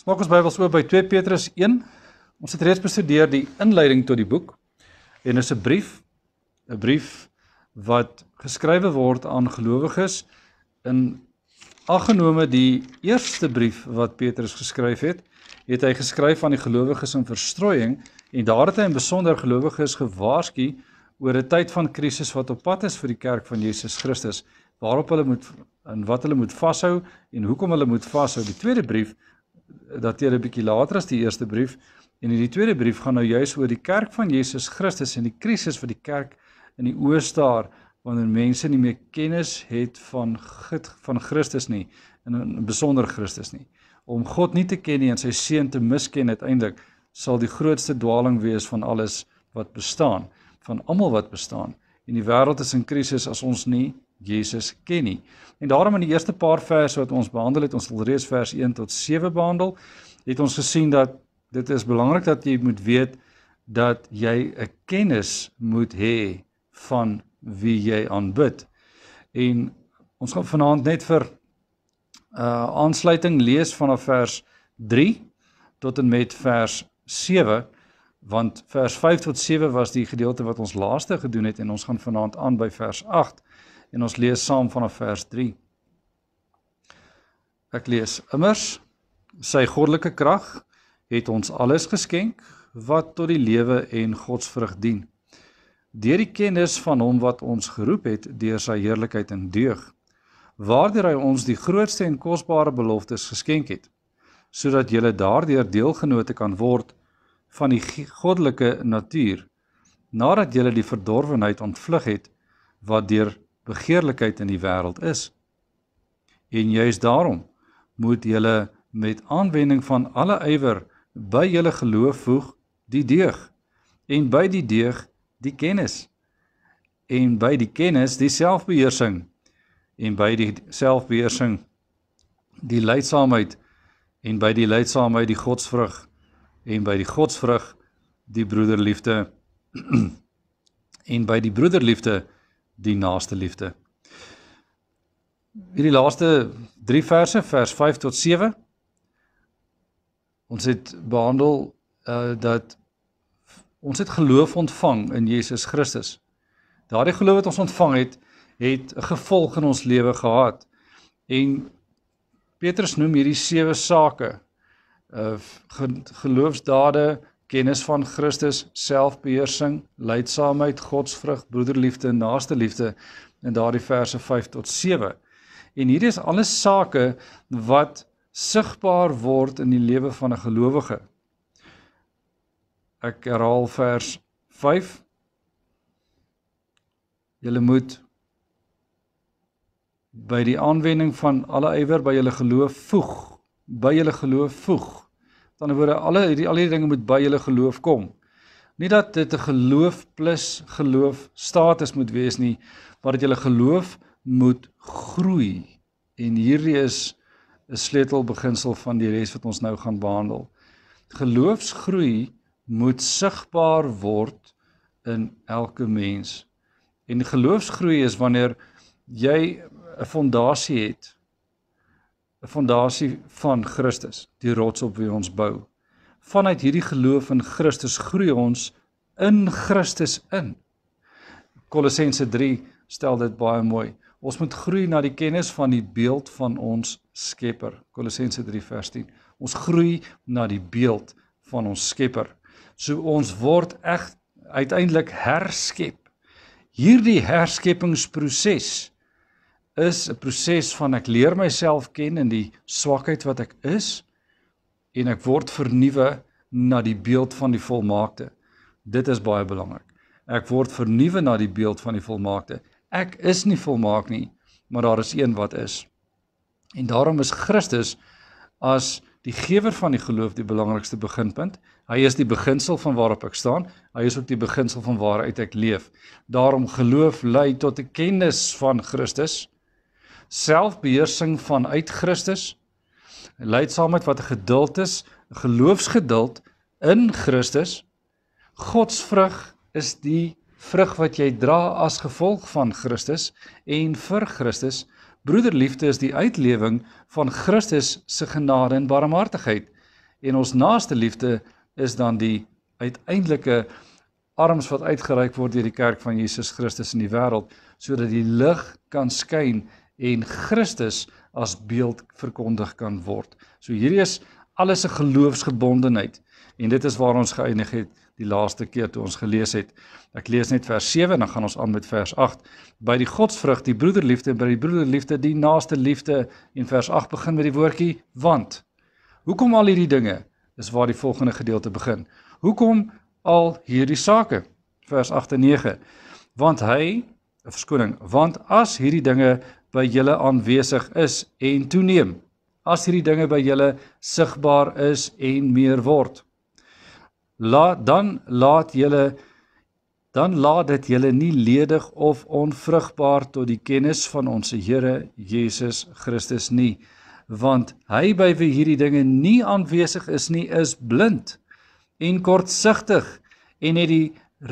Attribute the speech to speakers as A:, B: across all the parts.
A: Ons maak ons Bybels oop by 2 Petrus 1. Ons het reeds bestudeer die inleiding tot die boek en dit is 'n brief, 'n brief wat geskrywe word aan gelowiges in aggenome die eerste brief wat Petrus geskryf het, het hy geskryf aan die gelowiges in verstrooiing en daar het hy in besonder gelowiges gewaarsku oor 'n tyd van krisis wat op pad is vir die kerk van Jesus Christus waarop hulle moet en wat hulle moet vashou en hoekom hulle moet vashou. Die tweede brief dateer 'n bietjie later as die eerste brief en hierdie tweede brief gaan nou juis oor die kerk van Jesus Christus en die krisis wat die kerk in die ooste daar wanneer mense nie meer kennis het van God van Christus nie en in besonder Christus nie om God nie te ken nie en sy seun te misken uiteindelik sal die grootste dwaaling wees van alles wat bestaan van almal wat bestaan en die wêreld is in krisis as ons nie Jesus ken nie. En daarom in die eerste paar verse wat ons behandel het, ons sal reeds vers 1 tot 7 behandel, het ons gesien dat dit is belangrik dat jy moet weet dat jy 'n kennis moet hê van wie jy aanbid. En ons gaan vanaand net vir uh aansluiting lees vanaf vers 3 tot en met vers 7 want vers 5 tot 7 was die gedeelte wat ons laaste gedoen het en ons gaan vanaand aan by vers 8 En ons lees saam vanaf vers 3. Ek lees: Immers sy goddelike krag het ons alles geskenk wat tot die lewe en godsvrug dien. Deur die kennis van hom wat ons geroep het deur sy heerlikheid en deug, waardeur hy ons die grootste en kosbare beloftes geskenk het, sodat jy daardeur deelgenoote kan word van die goddelike natuur nadat jy die verdorwenheid ontvlug het wat deur begeerlikheid in die wêreld is. En juis daarom moet julle met aanwending van alle ywer by julle geloof voeg die deug en by die deug die kennis en by die kennis die selfbeheersing en by die selfbeheersing die leidsaamheid en by die leidsaamheid die godsvrug en by die godsvrug die broederliefde en by die broederliefde die naaste liefde. Hierdie laaste 3 verse, vers 5 tot 7. Ons het behandel uh dat ons het geloof ontvang in Jesus Christus. Daardie geloof wat ons ontvang het, het 'n gevolg in ons lewe gehad. En Petrus noem hierdie sewe sake uh geloofsdade, kennis van Christus, selfbeheersing, lydsaamheid, godsvrug, broederliefde en naaste liefde in daardie verse 5 tot 7. En hierdie is alles sake wat sigbaar word in die lewe van 'n gelowige. Ek herhaal vers 5. Julle moet by die aanwending van alle ywer by julle geloof voeg, by julle geloof voeg dan word alle hierdie al hierdie dinge moet by julle geloof kom. Nie dat dit 'n geloof plus geloof status moet wees nie, maar dat julle geloof moet groei. En hierdie is 'n sleutelbeginsel van die res wat ons nou gaan behandel. Geloofsgroei moet sigbaar word in elke mens. En geloofsgroei is wanneer jy 'n fondasie het 'n fondasie van Christus, die rots op wie ons bou. Vanuit hierdie geloof in Christus groei ons in Christus in. Kolossense 3 stel dit baie mooi. Ons moet groei na die kennis van die beeld van ons Skepper. Kolossense 3 vers 10. Ons groei na die beeld van ons Skepper. So ons word eg uiteindelik herskep. Hierdie herskepingsproses is 'n proses van ek leer myself ken in die swakheid wat ek is en ek word vernuwe na die beeld van die volmaakte. Dit is baie belangrik. Ek word vernuwe na die beeld van die volmaakte. Ek is nie volmaak nie, maar daar is een wat is. En daarom is Christus as die gewer van die geloof die belangrikste beginpunt. Hy is die beginsel van waarop ek staan. Hy is ook die beginsel van waaruit ek leef. Daarom geloof lei tot 'n kennis van Christus selfbeheersing vanuit Christus, leidsaamheid wat 'n er geduld is, geloofsgeduld in Christus. God se vrug is die vrug wat jy dra as gevolg van Christus en vir Christus. Broederliefde is die uitlewing van Christus se genade en barmhartigheid. En ons naaste liefde is dan die uiteindelike arms wat uitgereik word deur die kerk van Jesus Christus in die wêreld sodat die lig kan skyn en Christus as beeld verkondig kan word. So hierdie is alles 'n geloofsgebondenheid en dit is waar ons geëindig het die laaste keer toe ons gelees het. Ek lees net vers 7 en dan gaan ons aan met vers 8. By die godsvrug, die broederliefde, by die broederliefde, die naaste liefde en vers 8 begin met die woordjie want. Hoekom al hierdie dinge? Dis waar die volgende gedeelte begin. Hoekom al hierdie sake? Vers 8 en 9. Want hy, verskoning, want as hierdie dinge by julle aanwesig is en toeneem as hierdie dinge by julle sigbaar is en meer word. Laat dan laat julle dan laat dit julle nie ledig of onvrugbaar tot die kennis van ons Here Jesus Christus nie, want hy by wie hierdie dinge nie aanwesig is nie is blind en kortsigtig en het die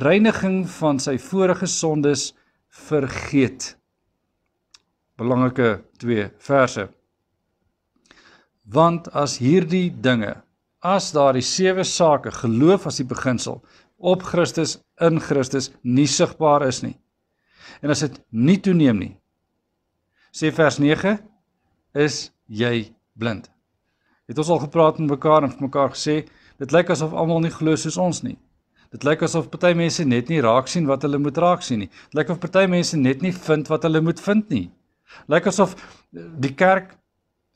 A: reiniging van sy vorige sondes vergeet belangrike twee verse. Want as hierdie dinge, as daardie sewe sake geloof as die beginsel op Christus in Christus nie sigbaar is nie. En as dit nie toeneem nie. Sê vers 9 is jy blind. Het ons al gepraat met mekaar en vir mekaar gesê, dit lyk asof almal nie glo soos ons nie. Dit lyk asof party mense net nie raak sien wat hulle moet raak sien nie. Dit lyk of party mense net nie vind wat hulle moet vind nie. Lyk asof die kerk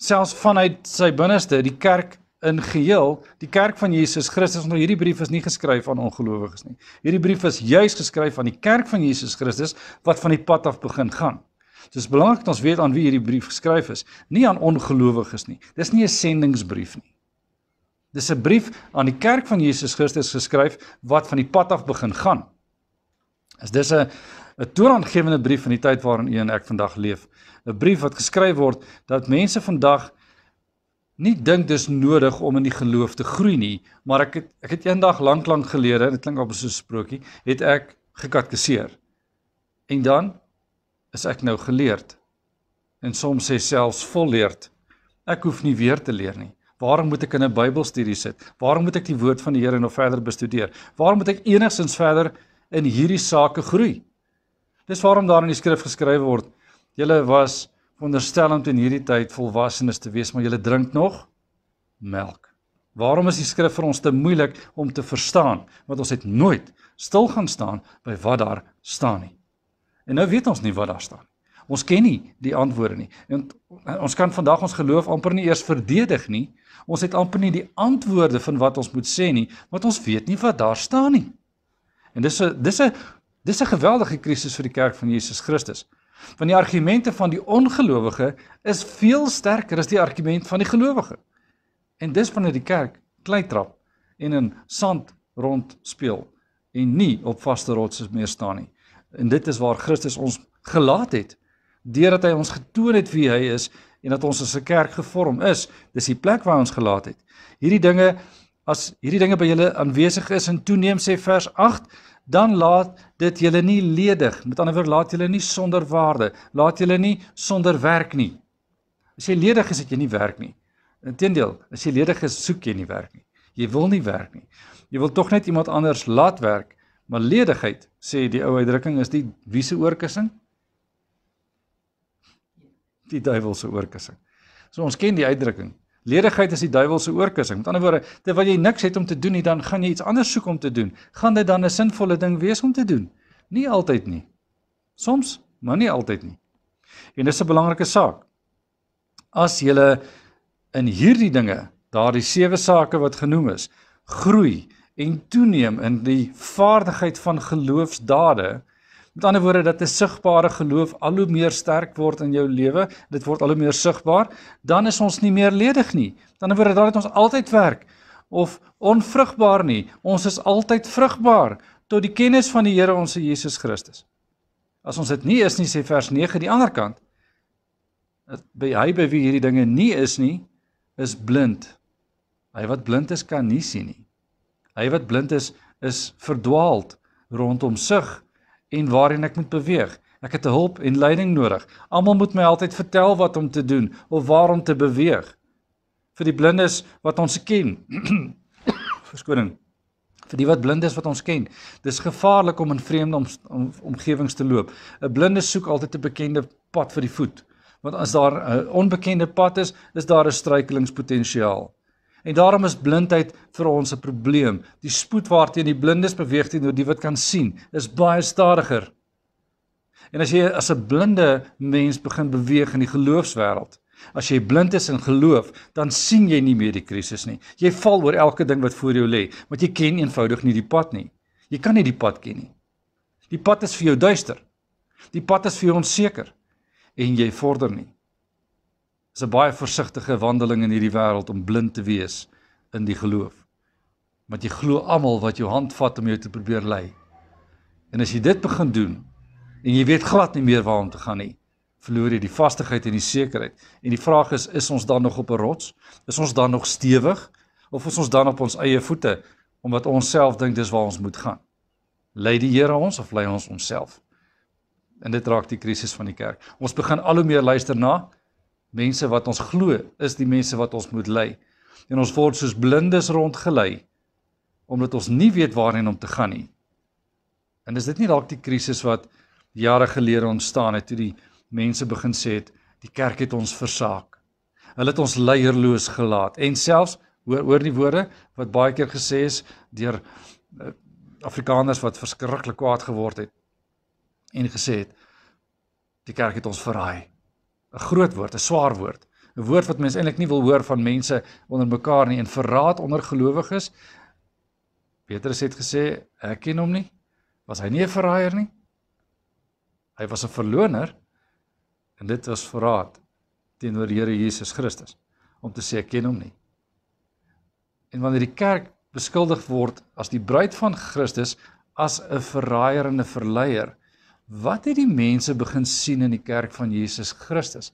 A: selfs vanuit sy binneste, die kerk in geheel, die kerk van Jesus Christus, nou hierdie brief is nie geskryf aan ongelowiges nie. Hierdie brief is juis geskryf aan die kerk van Jesus Christus wat van die pad af begin gaan. Dit is belangrik dat ons weet aan wie hierdie brief geskryf is, nie aan ongelowiges nie. Dis nie 'n sendingsbrief nie. Dis 'n brief aan die kerk van Jesus Christus geskryf wat van die pad af begin gaan. As dis 'n 'n toonaangewende brief van die tyd waarin u en ek vandag leef. 'n Brief wat geskryf word dat mense vandag nie dink dis nodig om in die geloof te groei nie, maar ek het ek het eendag lank lank gelede, dit klink op so 'n sprokie, het ek gekatkeseer. En dan is ek nou geleerd. En soms sê selfs volleerd. Ek hoef nie weer te leer nie. Waarom moet ek in 'n Bybelstudie sit? Waarom moet ek die woord van die Here nog verder bestudeer? Waarom moet ek enigsins verder in hierdie sake groei? Dis waarom daar in die skrif geskryf word: "Julle was veronderstel om in hierdie tyd volwassenes te wees, maar julle drink nog melk." Waarom is die skrif vir ons te moeilik om te verstaan? Want ons het nooit stil gaan staan by wat daar staan nie. En nou weet ons nie wat daar staan nie. Ons ken nie die antwoorde nie. En ons kan vandag ons geloof amper nie eers verdedig nie. Ons het amper nie die antwoorde van wat ons moet sê nie, want ons weet nie wat daar staan nie. En dis 'n dis 'n Dis 'n geweldige krisis vir die kerk van Jesus Christus. Want die argumente van die ongelowige is veel sterker as die argument van die gelowige. En dis wanneer die kerk klei trap en in sand rond speel en nie op vaste rotses meer staan nie. En dit is waar Christus ons gelaat het deurdat hy ons getoon het wie hy is en dat ons as 'n kerk gevorm is. Dis die plek waar ons gelaat het. Hierdie dinge as hierdie dinge by julle aanwesig is en toeneem sê vers 8 dan laat dit julle nie ledig met ander woorde laat julle nie sonder waarde laat julle nie sonder werk nie as jy ledig is het jy nie werk nie inteendeel as jy ledig is soek jy nie werk nie jy wil nie werk nie jy wil tog net iemand anders laat werk maar ledigheid sê die ou uitdrukking is die wiese oorkussing die duiwelse oorkussing so ons ken die uitdrukking Ledigheid is die duiwelse oorkussing. Met ander woorde, terwyl jy niks het om te doen nie, dan gaan jy iets anders soek om te doen. Gaan dit dan 'n sinvolle ding wees om te doen? Nie altyd nie. Soms, maar nie altyd nie. En dis 'n belangrike saak. As jy in hierdie dinge, daardie sewe sake wat genoem is, groei en toeneem in die vaardigheid van geloofsdade, Met ander woorde dat 'n sigbare geloof al hoe meer sterk word in jou lewe, dit word al hoe meer sigbaar, dan is ons nie meer ledig nie. Met ander woorde dan het ons altyd werk of onvrugbaar nie. Ons is altyd vrugbaar tot die kennis van die Here ons Jesus Christus. As ons dit nie is nie, sê vers 9 die ander kant, dat by hy by wie hierdie dinge nie is nie, is blind. Hy wat blind is kan nie sien nie. Hy wat blind is is verdwaald rondom sig en waarheen ek moet beweeg. Ek het hulp en leiding nodig. Almal moet my altyd vertel wat om te doen of waar om te beweeg. Vir die blindes wat ons ken. Verskoning. Vir die wat blind is wat ons ken. Dis gevaarlik om in vreemde om, om, omgewings te loop. 'n Blinde soek altyd 'n bekende pad vir die voet. Want as daar 'n onbekende pad is, is daar 'n struikelingspotensiaal. En daarom is blindheid vir ons 'n probleem. Die spoed waarteen die blindes beweeg teenoor die wat kan sien, is baie stadiger. En as jy as 'n blinde mens begin beweeg in die geloofswêreld, as jy blind is in geloof, dan sien jy nie meer die krisis nie. Jy val oor elke ding wat voor jou lê, want jy ken eenvoudig nie die pad nie. Jy kan nie die pad ken nie. Die pad is vir jou duister. Die pad is vir jou onseker en jy vorder nie is 'n baie versigtige wandeling in hierdie wêreld om blind te wees in die geloof. Want jy glo almal wat jou hand vat om jou te probeer lei. En as jy dit begin doen en jy weet glad nie meer waarheen om te gaan nie, verloor jy die vastigheid en die sekerheid. En die vraag is, is ons dan nog op 'n rots? Is ons dan nog stewig of is ons dan op ons eie voete omdat ons self dink dis waar ons moet gaan? Lei die Here ons of lei ons onsself? En dit raak die krisis van die kerk. Ons begin al hoe meer luister na mense wat ons glo is die mense wat ons moet lei. En ons word soos blindes rondgelei omdat ons nie weet waarheen om te gaan nie. En is dit nie dalk die krisis wat jare gelede ontstaan het toe die mense begin sê het die kerk het ons versaak. Hulle het ons leierloos gelaat en selfs hoor hoor die woorde wat baie keer gesê is deur eh, Afrikaners wat verskriklik kwaad geword het en gesê het die kerk het ons verraai. 'n groot woord, 'n swaar woord. 'n Woord wat mense eintlik nie wil hoor van mense onder mekaar nie en verraad onder gelowiges. Petrus het gesê, ek ken hom nie. Was hy nie 'n verraaier nie? Hy was 'n verloner en dit was verraad teenoor die Here Jesus Christus om te sê ek ken hom nie. En wanneer die kerk beskuldig word as die bruid van Christus as 'n verraaier en 'n verleier, Wat het die mense begin sien in die kerk van Jesus Christus?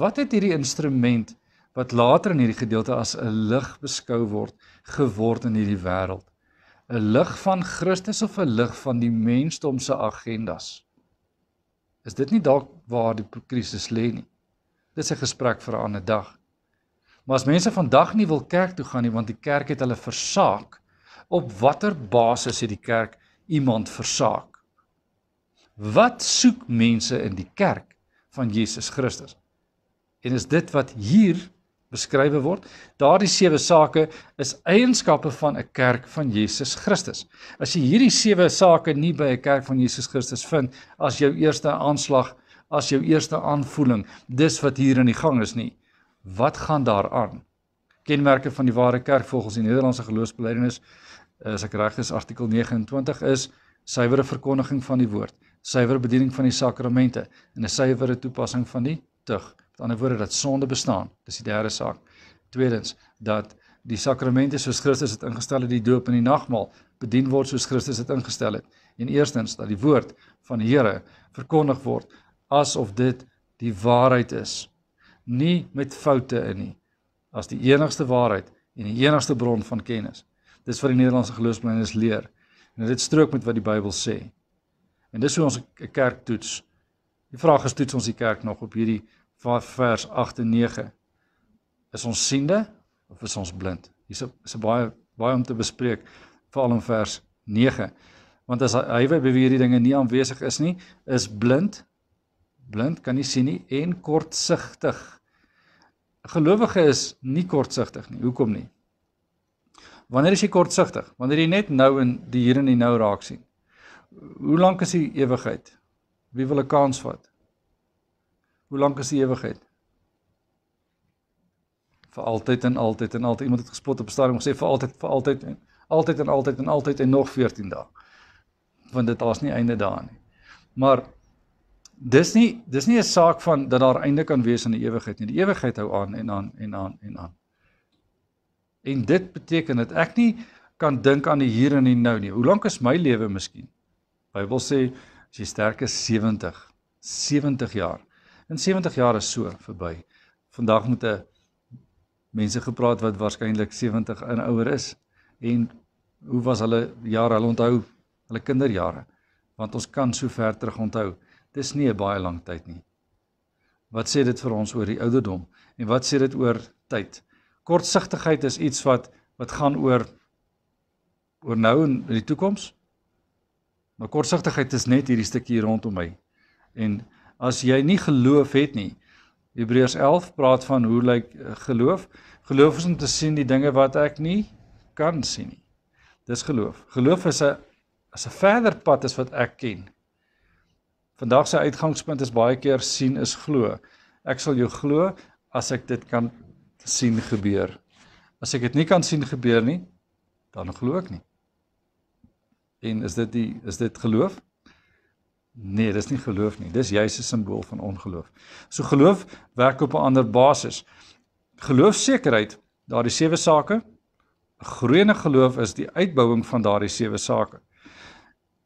A: Wat het hierdie instrument wat later in hierdie gedeelte as 'n lig beskou word, geword in hierdie wêreld? 'n Lig van Christus of 'n lig van die mensdom se agendas? Is dit nie dalk waar die krisis lê nie? Dit is 'n gesprek vir 'n ander dag. Maar as mense vandag nie wil kerk toe gaan nie want die kerk het hulle versaak, op watter basis het die kerk iemand versaak? Wat soek mense in die kerk van Jesus Christus? En is dit wat hier beskrywe word? Daardie sewe sake is eienskappe van 'n kerk van Jesus Christus. As jy hierdie sewe sake nie by 'n kerk van Jesus Christus vind as jou eerste aanslag, as jou eerste aanvoeling, dis wat hier aan die gang is nie. Wat gaan daar aan? Kenmerke van die ware kerk volgens die Nederlandse geloofsbelijdenis, eh, as ek reg is, artikel 29 is suiwere verkondiging van die woord suiwer bediening van die sakramente en 'n suiwere toepassing van die tug. Met ander woorde dat sonde bestaan. Dis die derde saak. Tweedens dat die sakramente soos Christus dit ingestel het, die doop en die nagmaal, bedien word soos Christus dit ingestel het. En eerstens dat die woord van die Here verkondig word asof dit die waarheid is, nie met foute in nie, as die enigste waarheid en die enigste bron van kennis. Dis wat die Nederlandse geloofsbelydenis leer. En dit strook met wat die Bybel sê. En dis hoe ons 'n kerk toets. Die vraag is toets ons die kerk nog op hierdie vers 8 en 9. Is ons siende of is ons blind? Hier's 'n is 'n baie baie om te bespreek veral in vers 9. Want as hy by hierdie dinge nie aanwesig is nie, is blind. Blind kan nie sien nie en kortsigtig. 'n Gelowige is nie kortsigtig nie. Hoekom nie? Wanneer is jy kortsigtig? Wanneer jy net nou in die hier en die nou raak sien hoe lank is die ewigheid? Wie wil 'n kans vat? Hoe lank is die ewigheid? Vir altyd en altyd en altyd. Iemand het gespot op stadium gesê vir altyd vir altyd en altyd en altyd en altyd en nog 14 dae. Want dit daar's nie einde daar nie. Maar dis nie dis nie 'n saak van dat daar einde kan wees aan die ewigheid nie. Die ewigheid hou aan en aan en aan en aan. En dit beteken dat ek nie kan dink aan die hier en die nou nie. Hoe lank is my lewe miskien? Bybel sê as jy sterk is 70 70 jaar. En 70 jaar is so verby. Vandag moet 'n mense gepraat wat waarskynlik 70 en ouer is en hoe was hulle jare? Hulle onthou hulle kinderjare. Want ons kan so ver terug onthou. Dis nie 'n baie lang tyd nie. Wat sê dit vir ons oor die ouderdom? En wat sê dit oor tyd? Kortsigtigheid is iets wat wat gaan oor oor nou en die toekoms Maar kortsigtigheid is net hierdie stukkie hier rondom my. En as jy nie geloof het nie, Hebreërs 11 praat van hoe lyk eh, geloof? Geloof is om te sien die dinge wat ek nie kan sien nie. Dis geloof. Geloof is 'n is 'n verder pad as wat ek ken. Vandag se uitgangspunt is baie keer sien is glo. Ek sal jou glo as ek dit kan sien gebeur. As ek dit nie kan sien gebeur nie, dan glo ek nie. En is dit die is dit geloof? Nee, dis nie geloof nie. Dis juis 'n simbool van ongeloof. So geloof werk op 'n ander basis. Geloofsekerheid, daardie sewe sake, groeiende geloof is die uitbouing van daardie sewe sake.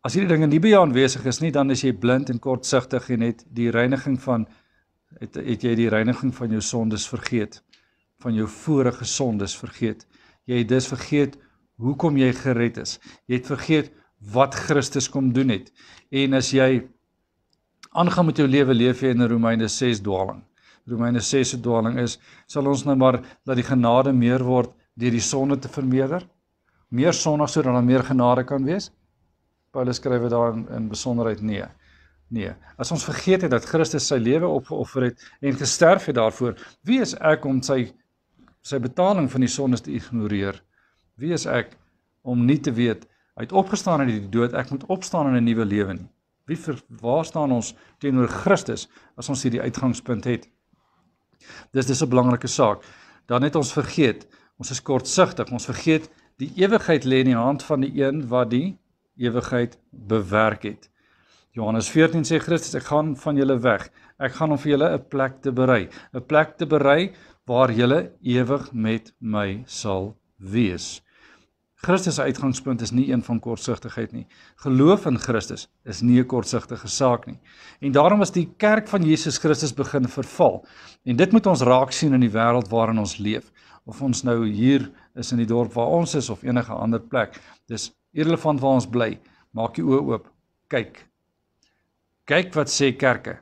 A: As hierdie dinge nie by jou aanwesig is nie, dan is jy blind en kortsigtig en het die reiniging van het, het jy die reiniging van jou sondes vergeet, van jou vorige sondes vergeet. Jy het dus vergeet hoekom jy gered is. Jy het vergeet wat Christus kom doen het. En as jy aangaan met jou lewe leef jy in Romeine 6 dwaling. Romeine 6 se dwaling is sal ons nou maar dat die genade meer word deur die sonde te vermeerder. Meer sondig sodat daar meer genade kan wees. Paulus skryf dit daar in, in besonderheid nee. Nee, as ons vergeet het dat Christus sy lewe opgeoffer het en gesterf het daarvoor, wie is ek om sy sy betaling van die sondes te ignoreer? Wie is ek om nie te weet Hy het opgestaan uit die dood. Ek moet opstaan in 'n nuwe lewe nie. Wie ver, waar staan ons teenoor Christus as ons hierdie uitgangspunt het? Dis dis 'n belangrike saak. Dan het ons vergeet. Ons is kortsigtig. Ons vergeet die ewigheid lê in die hand van die een wat die ewigheid bewerk het. Johannes 14 sê Christus, ek gaan van julle weg. Ek gaan om vir julle 'n plek te berei, 'n plek te berei waar julle ewig met my sal wees. Wees Christus se uitgangspunt is nie een van kortsigtigheid nie. Geloof in Christus is nie 'n kortsigtige saak nie. En daarom is die kerk van Jesus Christus begin verval. En dit moet ons raak sien in die wêreld waarin ons leef, of ons nou hier is in die dorp waar ons is of enige ander plek. Dis irrelevant waar ons bly. Maak jou oë oop. Kyk. Kyk wat sê kerke.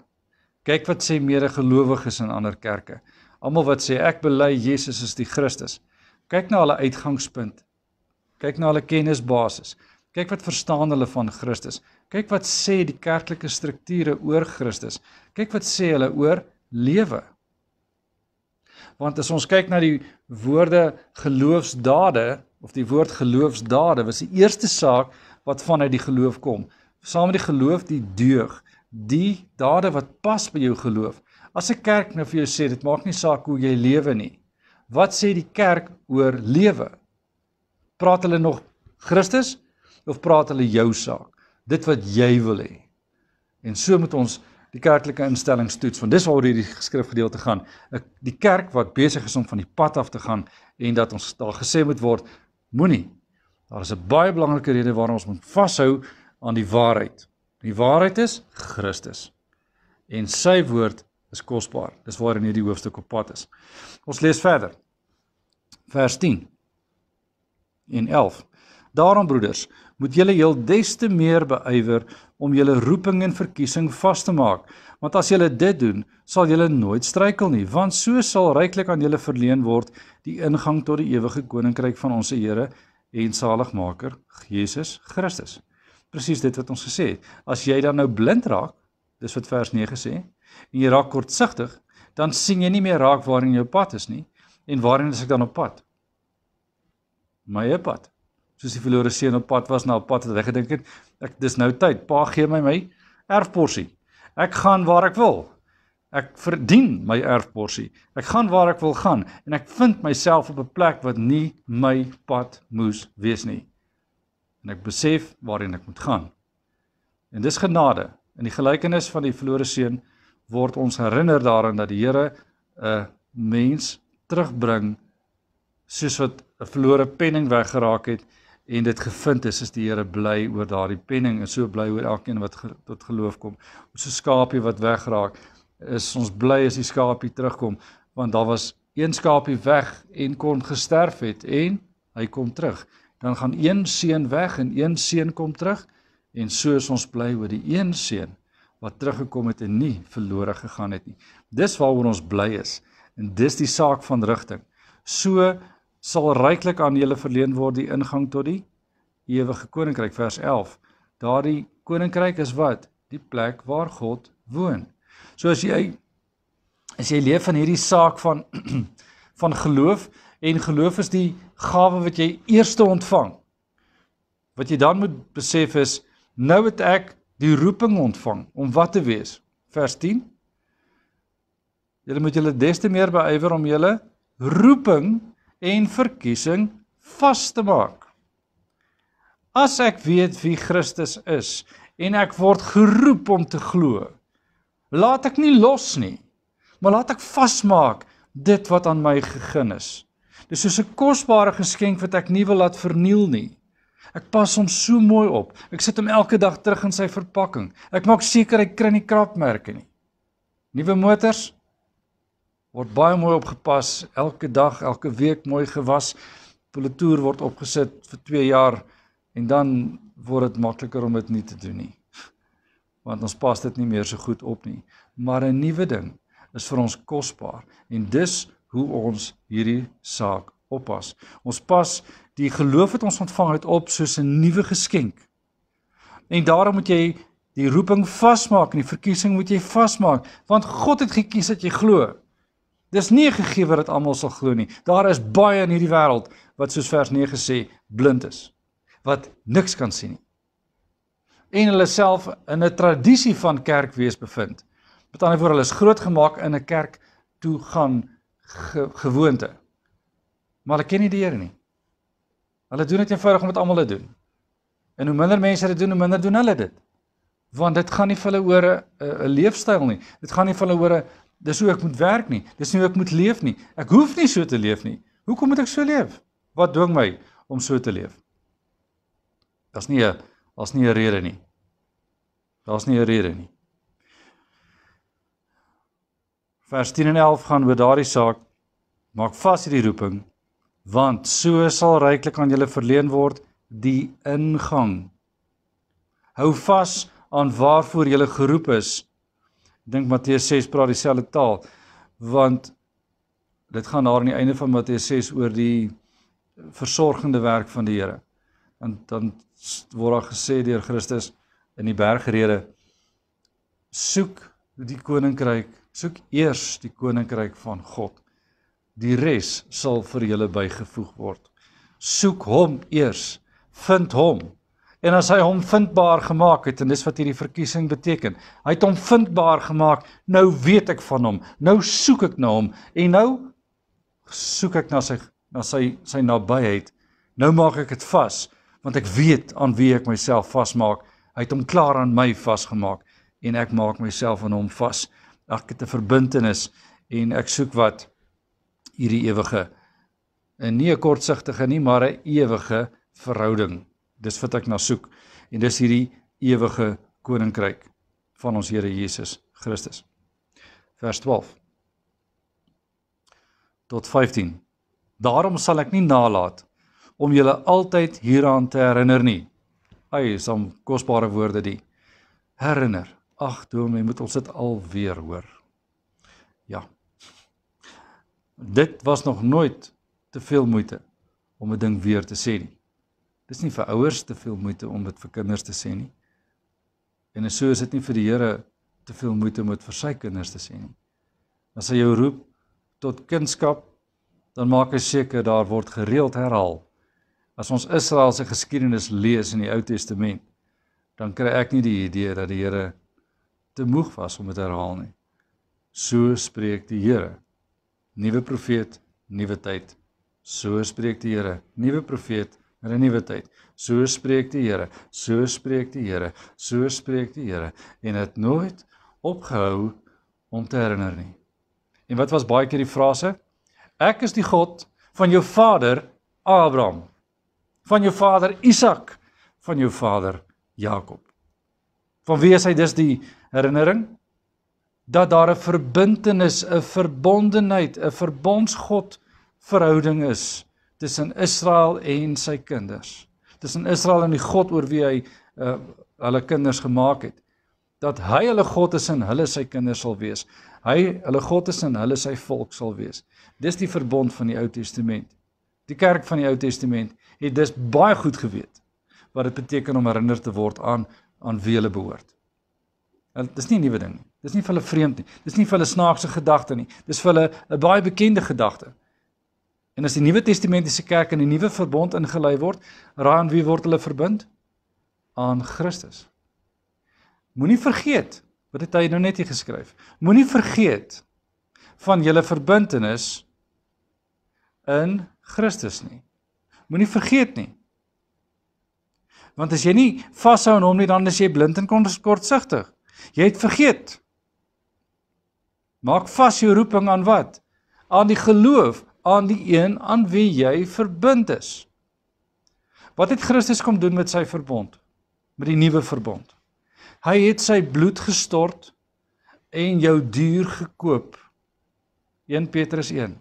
A: Kyk wat sê medegelowiges in ander kerke. Almal wat sê ek bely Jesus is die Christus. Kyk na hulle uitgangspunt Kyk na hulle kennisbasis. Kyk wat verstaan hulle van Christus. Kyk wat sê die kerklike strukture oor Christus. Kyk wat sê hulle oor lewe. Want as ons kyk na die woorde geloofsdade of die woord geloofsdade was die eerste saak wat vanuit die geloof kom. Saam met die geloof die deug, die dade wat pas by jou geloof. As 'n kerk nou vir jou sê dit maak nie saak hoe jy lewe nie. Wat sê die kerk oor lewe? Praat hulle nog Christus of praat hulle jou saak? Dit wat jy wil hê. En so moet ons die kerklike instellings toets want dis waaroor hierdie skrifgedeelte gaan. Die kerk wat besig is om van die pad af te gaan en dat ons daar gesê moet word moenie. Daar is 'n baie belangrike rede waarom ons moet vashou aan die waarheid. Die waarheid is Christus. En sy woord is kosbaar. Dis waar in hierdie hoofstuk op pad is. Ons lees verder. Vers 10 en 11. Daarom broeders, moet julle heel des te meer beywer om julle roeping en verkiesing vas te maak, want as julle dit doen, sal julle nooit struikel nie, want so sal ryklik aan julle verleen word die ingang tot die ewige koninkryk van ons Here en saligmaker Jesus Christus. Presies dit wat ons gesê het. As jy dan nou blind raak, dis wat vers 9 sê, en jy raak kortsigtig, dan sien jy nie meer raak waarin jou pad is nie en waarin is ek dan op pad? my eie pad. Soos die verlore seun op pad was na 'n pad wat hy gedink het, ek dis nou tyd. Pa gee my my erfporsie. Ek gaan waar ek wil. Ek verdien my erfporsie. Ek gaan waar ek wil gaan en ek vind myself op 'n plek wat nie my pad moes wees nie. En ek besef waarheen ek moet gaan. En dis genade. In die gelykenis van die verlore seun word ons herinner daaraan dat die Here 'n mens terugbring soos wat 'n verlore penning weggeraak het en dit gevind is, is die Here bly oor daardie penning en so bly oor elkeen wat ge, tot geloof kom. Ons skaapie wat wegraak, is ons bly as die skaapie terugkom want daar was een skaapie weg en kon gesterf het en hy kom terug. Dan gaan een seun weg en een seun kom terug en so is ons bly oor die een seun wat teruggekom het en nie verlore gegaan het nie. Dis waaroor ons bly is en dis die saak van rigting. So sal ryklik aan julle verleen word die ingang tot die ewige koninkryk vers 11. Daardie koninkryk is wat? Die plek waar God woon. So as jy as jy leef van hierdie saak van van geloof en geloof is die gawe wat jy eers ontvang. Wat jy dan moet besef is nou het ek die roeping ontvang om wat te wees. Vers 10. Julle moet julle des te meer beywer om julle roeping en verkiesing vas te maak. As ek weet wie Christus is en ek word geroep om te glo, laat ek nie los nie, maar laat ek vasmaak dit wat aan my gegee is. Dis soos 'n kosbare geskenk wat ek nie wil laat verniel nie. Ek pas hom so mooi op. Ek sit hom elke dag terug in sy verpakking. Ek maak seker hy kry nie krapmerke nie. Nuwe motors, word baie mooi opgepas, elke dag, elke week mooi gewas. Politoer word opgesit vir 2 jaar en dan word dit makliker om dit nie te doen nie. Want ons pas dit nie meer so goed op nie. Maar 'n nuwe ding is vir ons kosbaar en dis hoe ons hierdie saak oppas. Ons pas die geloof wat ons ontvang het op soos 'n nuwe geskenk. En daarom moet jy die roeping vasmaak en die verkiesing moet jy vasmaak want God het gekies dat jy glo. Dis nie 'n gegeewe wat almal sal glo nie. Daar is baie in hierdie wêreld wat soos vers 9 sê, blind is. Wat niks kan sien nie. En hulle self in 'n tradisie van kerkwees bevind. Met ander woorde, hulle is grootgemaak in 'n kerk toe gaan ge gewoonte. Maar hulle ken nie die Here nie. Hulle doen dit eenvoudig omdat almal dit doen. En hoe minder mense dit doen, hoe minder doen hulle dit. Want dit gaan nie vir hulle oor 'n leefstyl nie. Dit gaan nie vir hulle oor 'n Dis hoe ek moet werk nie. Dis nie hoe ek moet leef nie. Ek hoef nie so te leef nie. Hoekom moet ek so leef? Wat dwing my om so te leef? Daar's nie 'n daar's nie 'n rede nie. Daar's nie 'n rede nie. Vers 10 en 11 gaan oor daardie saak. Maak vas hierdie roeping want so sal ryklik aan julle verleen word die ingang. Hou vas aan waarvoor julle geroep is dink Matteus 6 praat dieselfde taal want dit gaan daar aan die einde van Matteus 6 oor die versorgende werk van die Here. Want dan word daar gesê deur Christus in die bergrede soek die koninkryk, soek eers die koninkryk van God. Die res sal vir julle bygevoeg word. Soek hom eers, vind hom en as hy hom vindbaar gemaak het en dis wat hierdie verkiesing beteken. Hy het hom vindbaar gemaak. Nou weet ek van hom. Nou soek ek na hom en nou soek ek na sy na sy sy nabyheid. Nou maak ek dit vas want ek weet aan wie ek myself vasmaak. Hy het hom klaar aan my vasgemaak en ek maak myself aan hom vas. Ek het 'n verbintenis en ek soek wat hierdie ewige en nie 'n kortsigtige nie, maar 'n ewige verhouding. Dis wat ek na soek en dis hierdie ewige koninkryk van ons Here Jesus Christus. Vers 12 tot 15. Daarom sal ek nie nalat om julle altyd hieraan te herinner nie. Ai, som kosbare woorde die. Herinner. Ag, dom, jy moet ons dit al weer hoor. Ja. Dit was nog nooit te veel moeite om 'n ding weer te sê nie. Dis nie vir ouers te veel moeite om dit vir kinders te sê nie. En so is dit nie vir die Here te veel moeite om dit vir sy kinders te sê nie. As hy jou roep tot kunskap, dan maak hy seker daar word gereeld herhaal. As ons Israel se geskiedenis lees in die Ou Testament, dan kry ek nie die idee dat die Here te moeg was om dit herhaal nie. So spreek die Here. Nuwe profeet, nuwe tyd. So spreek die Here. Nuwe profeet, met 'n nuwe tyd. So spreek die Here, so spreek die Here, so spreek die Here en het nooit opgehou om te herinner nie. En wat was baie keer die frase? Ek is die God van jou vader Abraham, van jou vader Isak, van jou vader Jakob. Van wie is hy dus die herinnering? Dat daar 'n verbintenis, 'n verbondenheid, 'n verbondsgod verhouding is tussen Israel en sy kinders. Tussen Israel en die God oor wie hy uh, hulle kinders gemaak het. Dat hy hulle God is en hulle sy kinders sal wees. Hy hulle God is en hulle sy volk sal wees. Dis die verbond van die Ou Testament. Die kerk van die Ou Testament het dis baie goed geweet wat dit beteken om herinner te word aan aan wie hulle behoort. Dit is nie 'n nuwe ding nie. Dis nie vir hulle vreemd nie. Dis nie vir hulle snaakse gedagte nie. Dis vir hulle 'n baie bekende gedagte. En as die Nuwe Testamentiese Kerk in 'n nuwe verbond ingelei word, raai aan wie word hulle verbind? Aan Christus. Moenie vergeet wat het hy nou net hier geskryf. Moenie vergeet van julle verbintenis in Christus nie. Moenie vergeet nie. Want as jy nie vashou aan hom nie, dan is jy blind en kortsigtig. Jy het vergeet. Maak vas jou roeping aan wat? Aan die geloof aan die een aan wie jy verbind is. Wat het Christus kom doen met sy verbond? Met die nuwe verbond. Hy het sy bloed gestort en jou duur gekoop. 1 Petrus 1.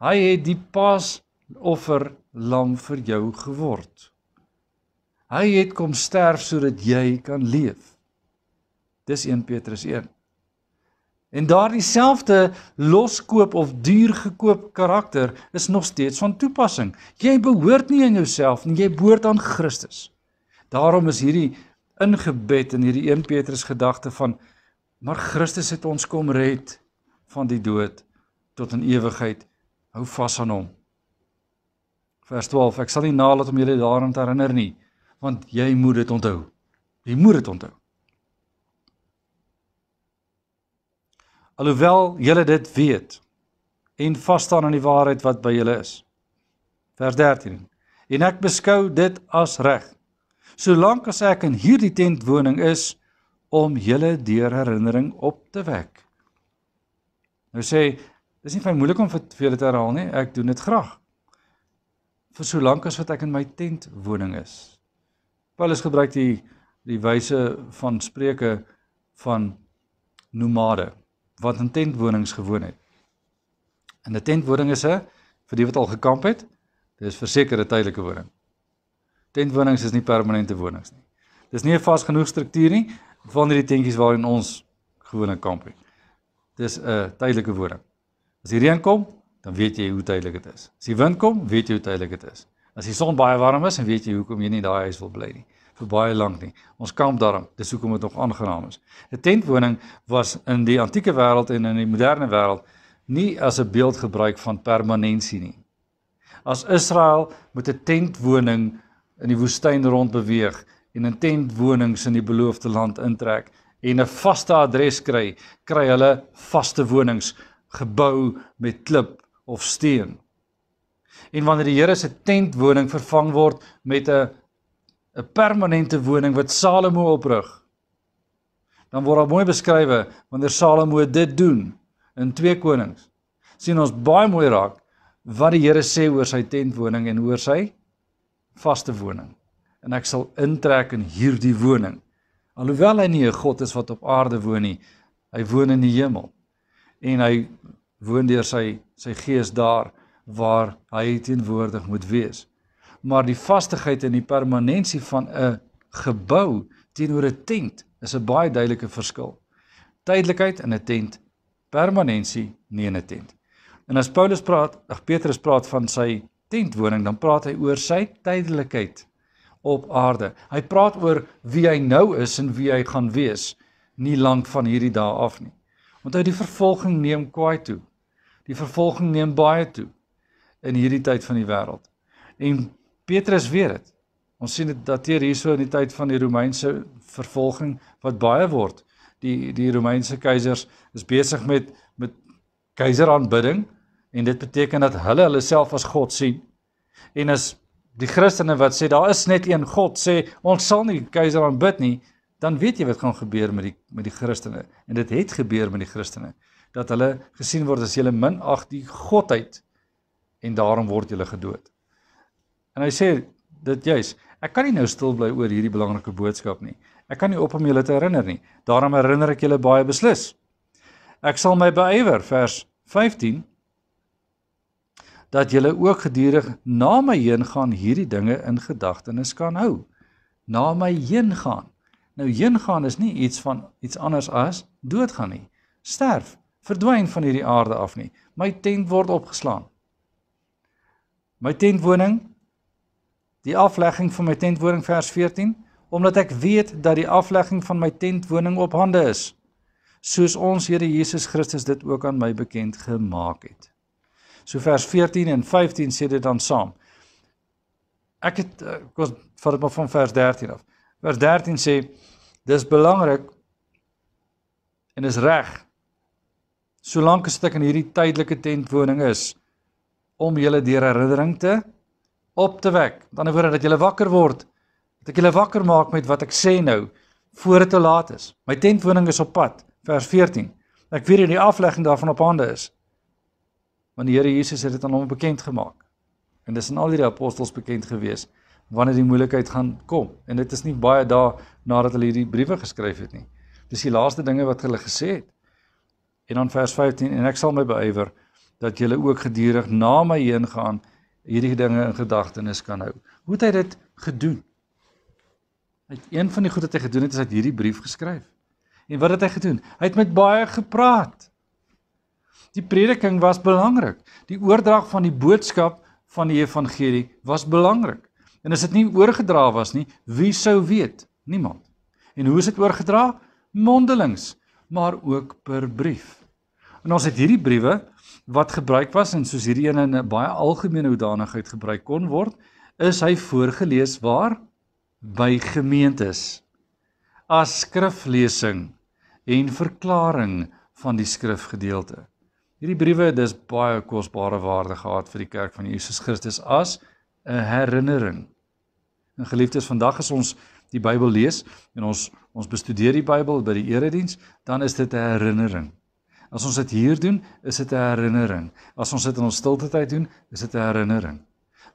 A: Hy het die pasoffer lam vir jou geword. Hy het kom sterf sodat jy kan leef. Dis 1 Petrus 1. En daardie selfde loskoop of duur gekoop karakter is nog steeds van toepassing. Jy behoort nie aan jouself nie, jy behoort aan Christus. Daarom is hierdie ingebed in hierdie 1 Petrus gedagte van maar Christus het ons kom red van die dood tot in ewigheid. Hou vas aan hom. Vers 12: Ek sal nie nalat om julle daaraan te herinner nie, want jy moet dit onthou. Jy moet dit onthou. alhoewel julle dit weet en vas staan aan die waarheid wat by julle is. Vers 13. En ek beskou dit as reg. Solank as ek in hierdie tentwoning is om julle deur herinnering op te wek. Nou sê, dis nie vir my moeilik om vir julle te herhaal nie, ek doen dit graag. Vir solank as wat ek in my tentwoning is. Paulus gebruik die die wyse van Spreuke van nomade wat in tentwonings gewoon het. En 'n tentwoning is 'n vir die wat al gekamp het, dis verseker 'n tydelike woning. Tentwonings is nie permanente wonings nie. Dis nie 'n vas genoeg struktuur nie van hierdie tentjies waarin ons gewone kamp het. Dis 'n tydelike woning. As die reën kom, dan weet jy hoe tydelik dit is. As die wind kom, weet jy hoe tydelik dit is. As die son baie warm is, dan weet jy hoekom jy nie daai huis wil bly nie vir baie lank nie. Ons kamp daarom, dis hoekom dit nog aangenaam is. 'n Tentwoning was in die antieke wêreld en in die moderne wêreld nie as 'n beeld gebruik van permanensie nie. As Israel met 'n tentwoning in die woestyn rond beweeg en in tentwonings in die beloofde land intrek en 'n vaste adres kry, kry hulle vaste wonings gebou met klip of steen. En wanneer die Here se tentwoning vervang word met 'n 'n permanente woning wat Salomo oprig. Dan word daar mooi beskrywe wanneer Salomo dit doen in 2 Konings. sien ons baie mooi raak wat die Here sê oor sy tentwoning en oor sy vaste woning. En ek sal intrek in hierdie woning. Alhoewel hy nie 'n God is wat op aarde woon nie, hy woon in die hemel. En hy woon deur sy sy gees daar waar hy teenwoordig moet wees maar die vastigheid en die permanentie van 'n gebou teenoor 'n tent is 'n baie duidelike verskil. Tydelikheid in 'n tent, permanentie nie in 'n tent. En as Paulus praat, ag Petrus praat van sy tentwoning, dan praat hy oor sy tydelikheid op aarde. Hy praat oor wie hy nou is en wie hy gaan wees nie lank van hierdie dae af nie. Want uit die vervolging neem kwaai toe. Die vervolging neem baie toe in hierdie tyd van die wêreld. En Petrus weet dit. Ons sien dit dateer hierso in die tyd van die Romeinse vervolging wat baie word. Die die Romeinse keisers is besig met met keiseraanbidding en dit beteken dat hulle hulle self as God sien. En as die Christene wat sê daar is net een God sê ons sal nie keiser aanbid nie, dan weet jy wat gaan gebeur met die met die Christene. En dit het gebeur met die Christene dat hulle gesien word as julle minag die godheid en daarom word julle gedood. En hy sê dit juis, ek kan nie nou stil bly oor hierdie belangrike boodskap nie. Ek kan nie op om julle te herinner nie. Daarom herinner ek julle baie beslis. Ek sal my beywer vers 15 dat julle ook gedurig na my heen gaan hierdie dinge in gedagtenis kan hou. Na my heen gaan. Nou heen gaan is nie iets van iets anders as doodgaan nie. Sterf, verdwyn van hierdie aarde af nie. My tent word opgeslaan. My tentwoning die aflegging van my tentwoning vers 14 omdat ek weet dat die aflegging van my tentwoning op hande is soos ons Here Jesus Christus dit ook aan my bekend gemaak het. So vers 14 en 15 sê dit dan saam. Ek het eh, ek was vat dit maar van vers 13 af. Vers 13 sê dis belangrik en is reg. Solank as ek in hierdie tydelike tentwoning is om julle deur herinnering te op te wek. Aan die ander woorde dat jy wakker word, dat ek jou wakker maak met wat ek sê nou voor dit te laat is. My tentwoning is op pad, vers 14. Ek weet dat die aflegging daarvan op hande is. Want die Here Jesus het dit aan hom bekend gemaak. En dis aan al die apostels bekend gewees wanneer die moeilikheid gaan kom. En dit is nie baie dae nadat hulle hierdie briewe geskryf het nie. Dis die laaste dinge wat hulle gesê het. En dan vers 15 en ek sal my beywer dat julle ook gedurig na my heen gaan hierdie dinge in gedagtenis kan hou. Hoe het hy dit gedoen? Hy het een van die goed wat hy gedoen het is hy hierdie brief geskryf. En wat het hy gedoen? Hy het met baie gepraat. Die prediking was belangrik. Die oordrag van die boodskap van die evangelie was belangrik. En as dit nie oorgedra was nie, wie sou weet? Niemand. En hoe is dit oorgedra? Mondelings, maar ook per brief. En ons het hierdie briewe wat gebruik was en soos hierdie ene in 'n baie algemene hoedanigheid gebruik kon word, is hy voorgeles waar by gemeentes as skriflesing en verklaring van die skrifgedeelte. Hierdie briewe het dus baie kosbare waarde gehad vir die kerk van Jesus Christus as 'n herinnering. En geliefdes, vandag as ons die Bybel lees en ons ons bestudeer die Bybel by die erediens, dan is dit 'n herinnering. As ons dit hier doen, is dit 'n herinnering. As ons dit in ons stilte tyd doen, is dit 'n herinnering.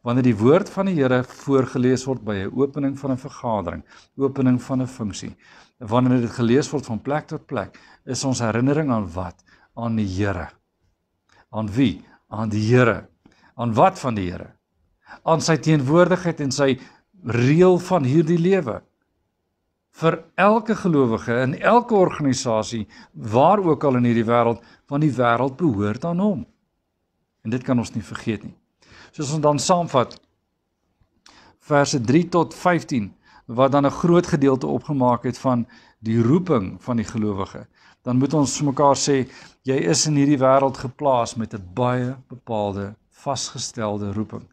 A: Wanneer die woord van die Here voorgeles word by 'n opening van 'n vergadering, opening van 'n funksie, wanneer dit gelees word van plek tot plek, is ons herinnering aan wat? Aan die Here. Aan wie? Aan die Here. Aan wat van die Here? Aan sy teenwoordigheid en sy reël van hierdie lewe vir elke gelowige in elke organisasie waar ook al in hierdie wêreld want die wêreld behoort aan hom. En dit kan ons nie vergeet nie. Soos ons dan saamvat verse 3 tot 15 wat dan 'n groot gedeelte opgemaak het van die roeping van die gelowige. Dan moet ons mekaar sê jy is in hierdie wêreld geplaas met 'n baie bepaalde vasgestelde roeping.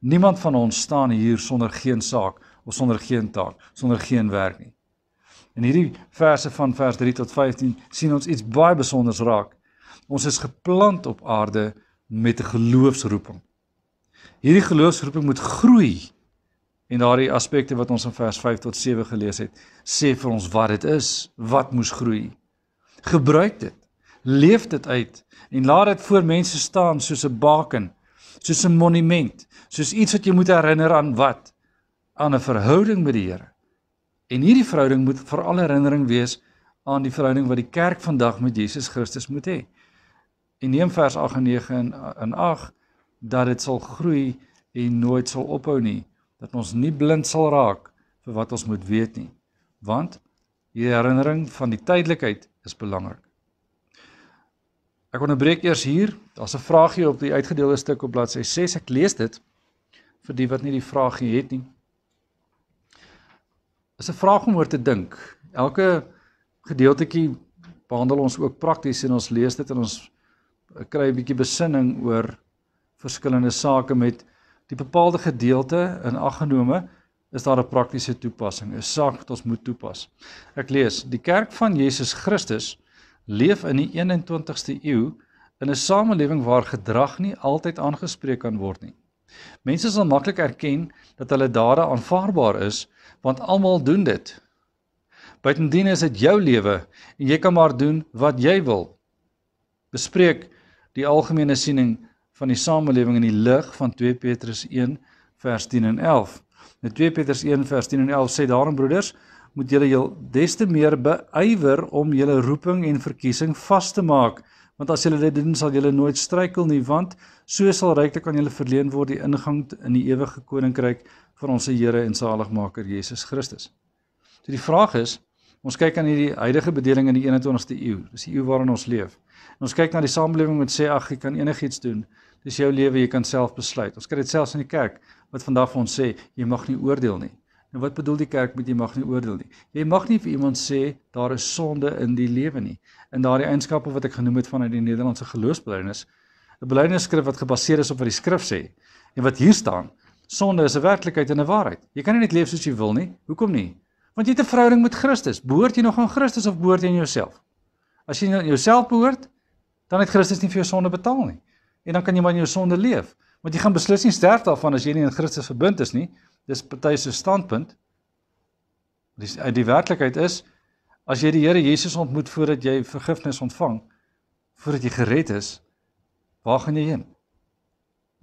A: Niemand van ons staan hier sonder geen saak of sonder geen taak, sonder geen werk nie. In hierdie verse van vers 3 tot 15 sien ons iets baie besonders raak. Ons is geplant op aarde met 'n geloofsroeping. Hierdie geloofsroeping moet groei. En daardie aspekte wat ons in vers 5 tot 7 gelees het, sê vir ons wat dit is, wat moes groei. Gebruik dit. Leef dit uit en laat dit voor mense staan soos 'n baken, soos 'n monument, soos iets wat jou moet herinner aan wat? Aan 'n verhouding met die Here. En hierdie verhouding moet veral herinnering wees aan die verhouding wat die kerk vandag met Jesus Christus moet hê. En neem vers 8 en 9 in in 8 dat dit sal groei en nooit sal ophou nie, dat ons nie blind sal raak vir wat ons moet weet nie. Want hierdie herinnering van die tydlikheid is belangrik. Ek onderbreek eers hier. Daar's 'n vraagie op die uitgedeelde stuk op bladsy 6. Ek lees dit vir die wat nie die vraagie het nie is 'n vraag om oor te dink. Elke gedeeltetjie behandel ons ook prakties en ons lees dit en ons eh, kry 'n bietjie besinning oor verskillende sake met die bepaalde gedeelte in aggenome is daar 'n praktiese toepassing, 'n saak wat ons moet toepas. Ek lees: Die kerk van Jesus Christus leef in die 21ste eeu in 'n samelewing waar gedrag nie altyd aangespreek kan word nie. Mense sal maklik erken dat hulle dade aanvaarbaar is, want almal doen dit. Buitendien is dit jou lewe en jy kan maar doen wat jy wil. Bespreek die algemene siening van die samelewing in die lig van 2 Petrus 1 vers 10 en 11. Net 2 Petrus 1 vers 10 en 11 sê daarom broeders, moet julle julle des te meer beywer om julle roeping en verkiesing vas te maak, want as julle dit doen sal julle nooit struikel nie, want so sal ryklik aan julle verleen word die ingang in die ewige koninkryk van ons Here en Saligmaker Jesus Christus. So die vraag is, ons kyk aan hierdie huidige bedeling in die 21ste eeu. Dis die eeu waarin ons leef. En ons kyk na die samelewing wat sê ag, jy kan enigiets doen. Dis jou lewe, jy kan self besluit. Ons kry dit selfs in die kerk wat vandag vir ons sê jy mag nie oordeel nie. Nou wat bedoel die kerk met jy mag nie oordeel nie? Jy mag nie vir iemand sê daar is sonde in die lewe nie. In daardie eienskappe wat ek genoem het vanuit die Nederlandse geloofsbelijdenis, 'n belijdenisskrif wat gebaseer is op wat die skrif sê en wat hier staan, Sonde is 'n werklikheid en 'n waarheid. Jy kan nie net leef soos jy wil nie. Hoekom nie? Want jy het 'n verhouding met Christus. Behoort jy nog aan Christus of behoort jy aan jouself? As jy aan jouself behoort, dan het Christus nie vir jou sonde betaal nie. En dan kan jy maar in jou sonde leef. Want jy gaan beslis nie sterf daarvan as jy nie aan Christus verbind is nie. Dis party se standpunt. Dis die, die werklikheid is as jy die Here Jesus ontmoet voordat jy vergifnis ontvang, voordat jy gered is, waar gaan jy heen?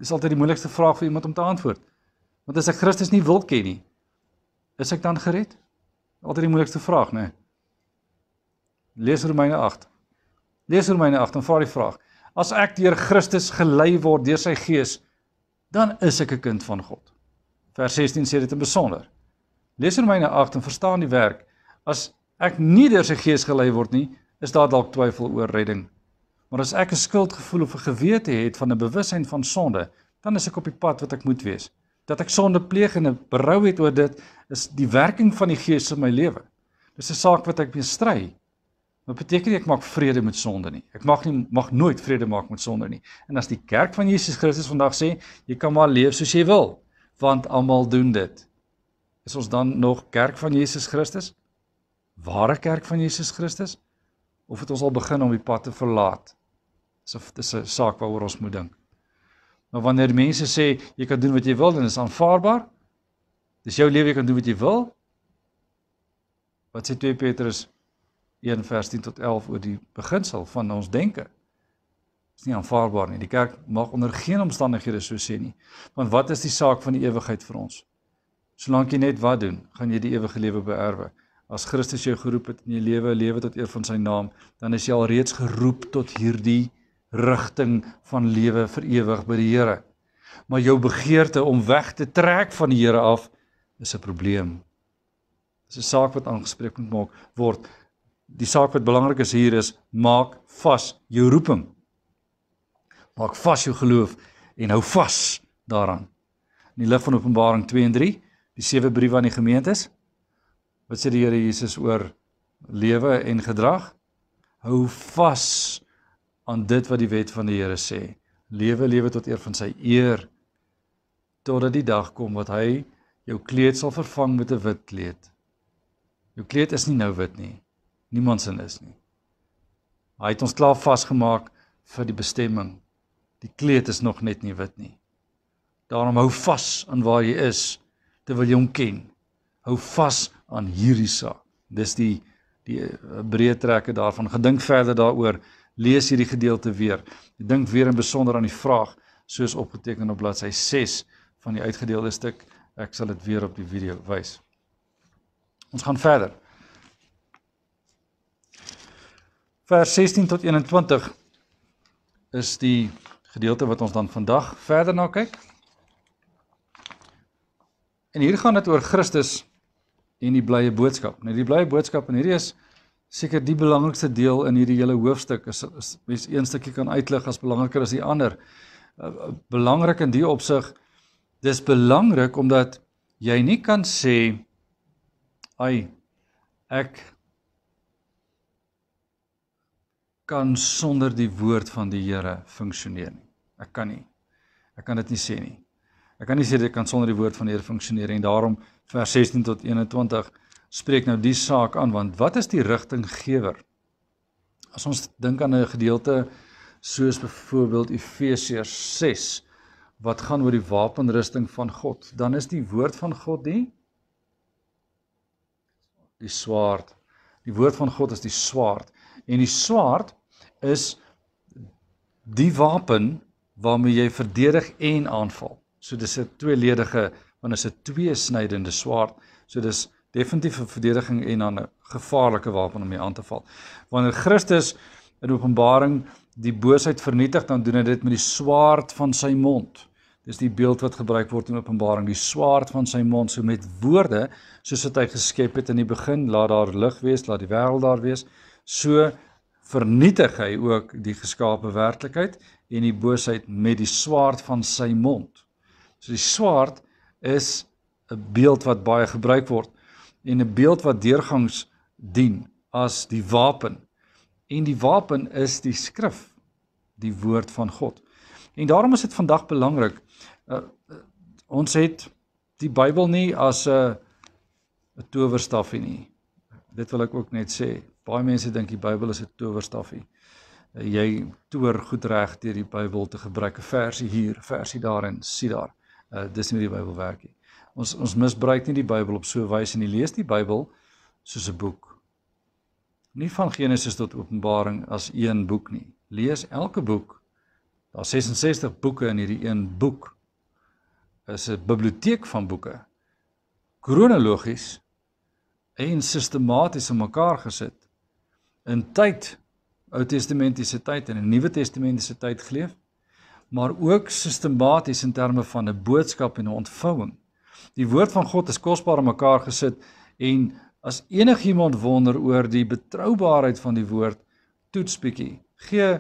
A: Dis altyd die moeilikste vraag vir iemand om te antwoord. Want as ek Christus nie wil ken nie, is ek dan gered? Altyd die moeilikste vraag, né? Nee. Lees Romeine 8. Lees Romeine 8 en vra die vraag: As ek deur Christus gelei word deur sy Gees, dan is ek 'n kind van God. Vers 16 sê dit in besonder. Lees Romeine 8 en verstaan die werk. As ek nie deur sy Gees gelei word nie, is daar dalk twyfel oor redding. Maar as ek 'n skuldgevoel of 'n gewete het van 'n bewussyn van sonde, dan is ek op die pad wat ek moet wees dat ek sonde pleeg en 'n berou het oor dit is die werking van die gees in my lewe. Dis 'n saak wat ek mee stry. Wat beteken nie, ek maak vrede met sonde nie. Ek mag nie mag nooit vrede maak met sonde nie. En as die kerk van Jesus Christus vandag sê, jy kan maar leef soos jy wil, want almal doen dit. Is ons dan nog kerk van Jesus Christus? Ware kerk van Jesus Christus? Of het ons al begin om die pad te verlaat? Dis 'n dis 'n saak waaroor ons moet dink. Maar wanneer mense sê jy kan doen wat jy wil en dit is aanvaarbaar. Dis jou lewe jy kan doen wat jy wil. Wat sê 2 Petrus 1 vers 10 tot 11 oor die beginsel van ons denke? Dis nie aanvaarbaar nie. Die kerk mag onder geen omstandighede so sê nie. Want wat is die saak van die ewigheid vir ons? Solank jy net wat doen, gaan jy die ewige lewe beerwe. As Christus jou geroep het in jou lewe, lewe tot eer van sy naam, dan is jy alreeds geroep tot hierdie rigting van lewe vir ewig by die Here. Maar jou begeerte om weg te trek van die Here af is 'n probleem. Dis 'n saak wat aangespreek moet maak word. Die saak wat belangrik is hier is maak vas jou roeping. Maak vas jou geloof en hou vas daaraan. In die lig van Openbaring 2 en 3, die sewe briewe aan die gemeentes, wat sê die Here Jesus oor lewe en gedrag? Hou vas aan dit wat die wet van die Here sê. Lewe lewe tot eer van sy eer totdat die dag kom wat hy jou kleed sal vervang met 'n wit kleed. Jou kleed is nie nou wit nie. Niemand se is nie. Hy het ons klaar vasgemaak vir die bestemming. Die kleed is nog net nie wit nie. Daarom hou vas aan waar jy is terwyl jy hom ken. Hou vas aan hierdie saak. Dis die die eh, breë trekke daarvan. Gedink verder daaroor lees hierdie gedeelte weer. Ek dink weer in besonder aan die vraag soos opgeteken op bladsy 6 van die uitgedeelde stuk. Ek sal dit weer op die video wys. Ons gaan verder. Vers 16 tot 21 is die gedeelte wat ons dan vandag verder na kyk. En hier gaan dit oor Christus en die blye boodskap. Nou die blye boodskap en hierdie is seker die belangrikste deel in hierdie hele hoofstuk is as mens een stukkie kan uitlig as belangriker as die ander. Uh, uh, belangrik in die opsig dis belangrik omdat jy nie kan sê ai ek kan sonder die woord van die Here funksioneer nie. Ek kan nie. Ek kan dit nie sê nie. Ek kan nie sê dit kan sonder die woord van die Here funksioneer en daarom vers 16 tot 21 spreek nou die saak aan want wat is die rigtinggewer? As ons dink aan 'n gedeelte soos byvoorbeeld Efesiërs 6 wat gaan oor die wapenrusting van God, dan is die woord van God die die swaard. Die woord van God is die swaard en die swaard is die wapen waarmee jy verdedig en aanval. So dis 'n tweeledige want dit is 'n tweesnydende swaard. So dis definitief 'n verdediging en dan 'n gevaarlike wapen om mee aan te val. Wanneer Christus in Openbaring die boosheid vernietig, dan doen hy dit met die swaard van sy mond. Dis die beeld wat gebruik word in Openbaring, die swaard van sy mond, so met woorde soos wat hy geskep het in die begin, laat daar lig wees, laat die wêreld daar wees. So vernietig hy ook die geskaapte werklikheid en die boosheid met die swaard van sy mond. So die swaard is 'n beeld wat baie gebruik word en 'n beeld wat deurgangs dien as die wapen. En die wapen is die skrif, die woord van God. En daarom is dit vandag belangrik. Uh, ons het die Bybel nie as 'n uh, towerstafie nie. Dit wil ek ook net sê. Baie mense dink die Bybel is 'n towerstafie. Uh, jy toer goed reg deur die Bybel te gebruik, 'n versie hier, versie daar en sien daar. Uh, dis nie die Bybel werk nie. Ons ons misbruik nie die Bybel op so 'n wyse nie. Lees die Bybel soos 'n boek. Nie van Genesis tot Openbaring as een boek nie. Lees elke boek. Daar's 66 boeke in hierdie een boek. Is 'n biblioteek van boeke. Kronologies en sistematies in mekaar gesit. In tyd Ou Testamentiese tyd en 'n Nuwe Testamentiese tyd geleef, maar ook sistematies in terme van 'n boodskap en 'n ontvouing. Die woord van God is kosbaar om mekaar gesit en as enigiemand wonder oor die betroubaarheid van die woord, toets bietjie. Gee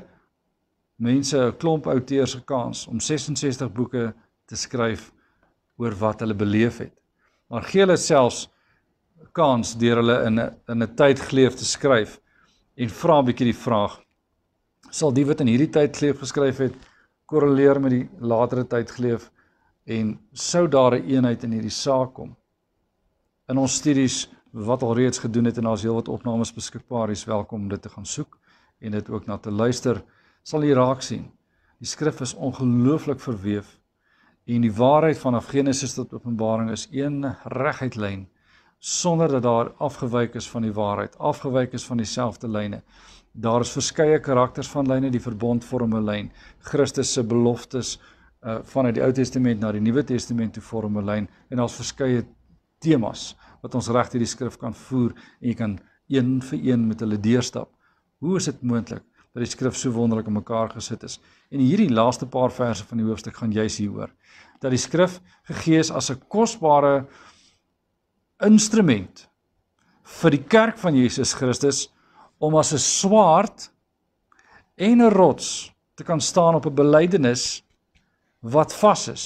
A: mense 'n klomp outeurs 'n kans om 66 boeke te skryf oor wat hulle beleef het. Maar gee hulle selfs kans deur hulle in 'n in 'n tyd geleef te skryf en vra 'n bietjie die vraag sal die wat in hierdie tyd geleef geskryf het korreleer met die latere tyd geleef en sou daar 'n eenheid in hierdie saak kom. In ons studies wat al reeds gedoen het en daar's heelwat opnames beskikbaar, is welkom om dit te gaan soek en dit ook na te luister. Sal jy raak sien. Die skrif is ongelooflik verweef en die waarheid vanaf Genesis tot Openbaring is een reguit lyn sonder dat daar afgewyk is van die waarheid, afgewyk is van dieselfde lyne. Daar is verskeie karakters van lyne, die verbond vorm 'n lyn. Christus se beloftes, uh vanuit die Ou Testament na die Nuwe Testament toe vorm 'n lyn en daar's verskeie temas wat ons reg hierdie skrif kan voer en jy kan een vir een met hulle deurstap. Hoe is dit moontlik dat die skrif so wonderlik in mekaar gesit is? En hierdie laaste paar verse van die hoofstuk gaan juis hieroor dat die skrif gegee is as 'n kosbare instrument vir die kerk van Jesus Christus om as 'n swaard en 'n rots te kan staan op 'n belydenis wat vas is.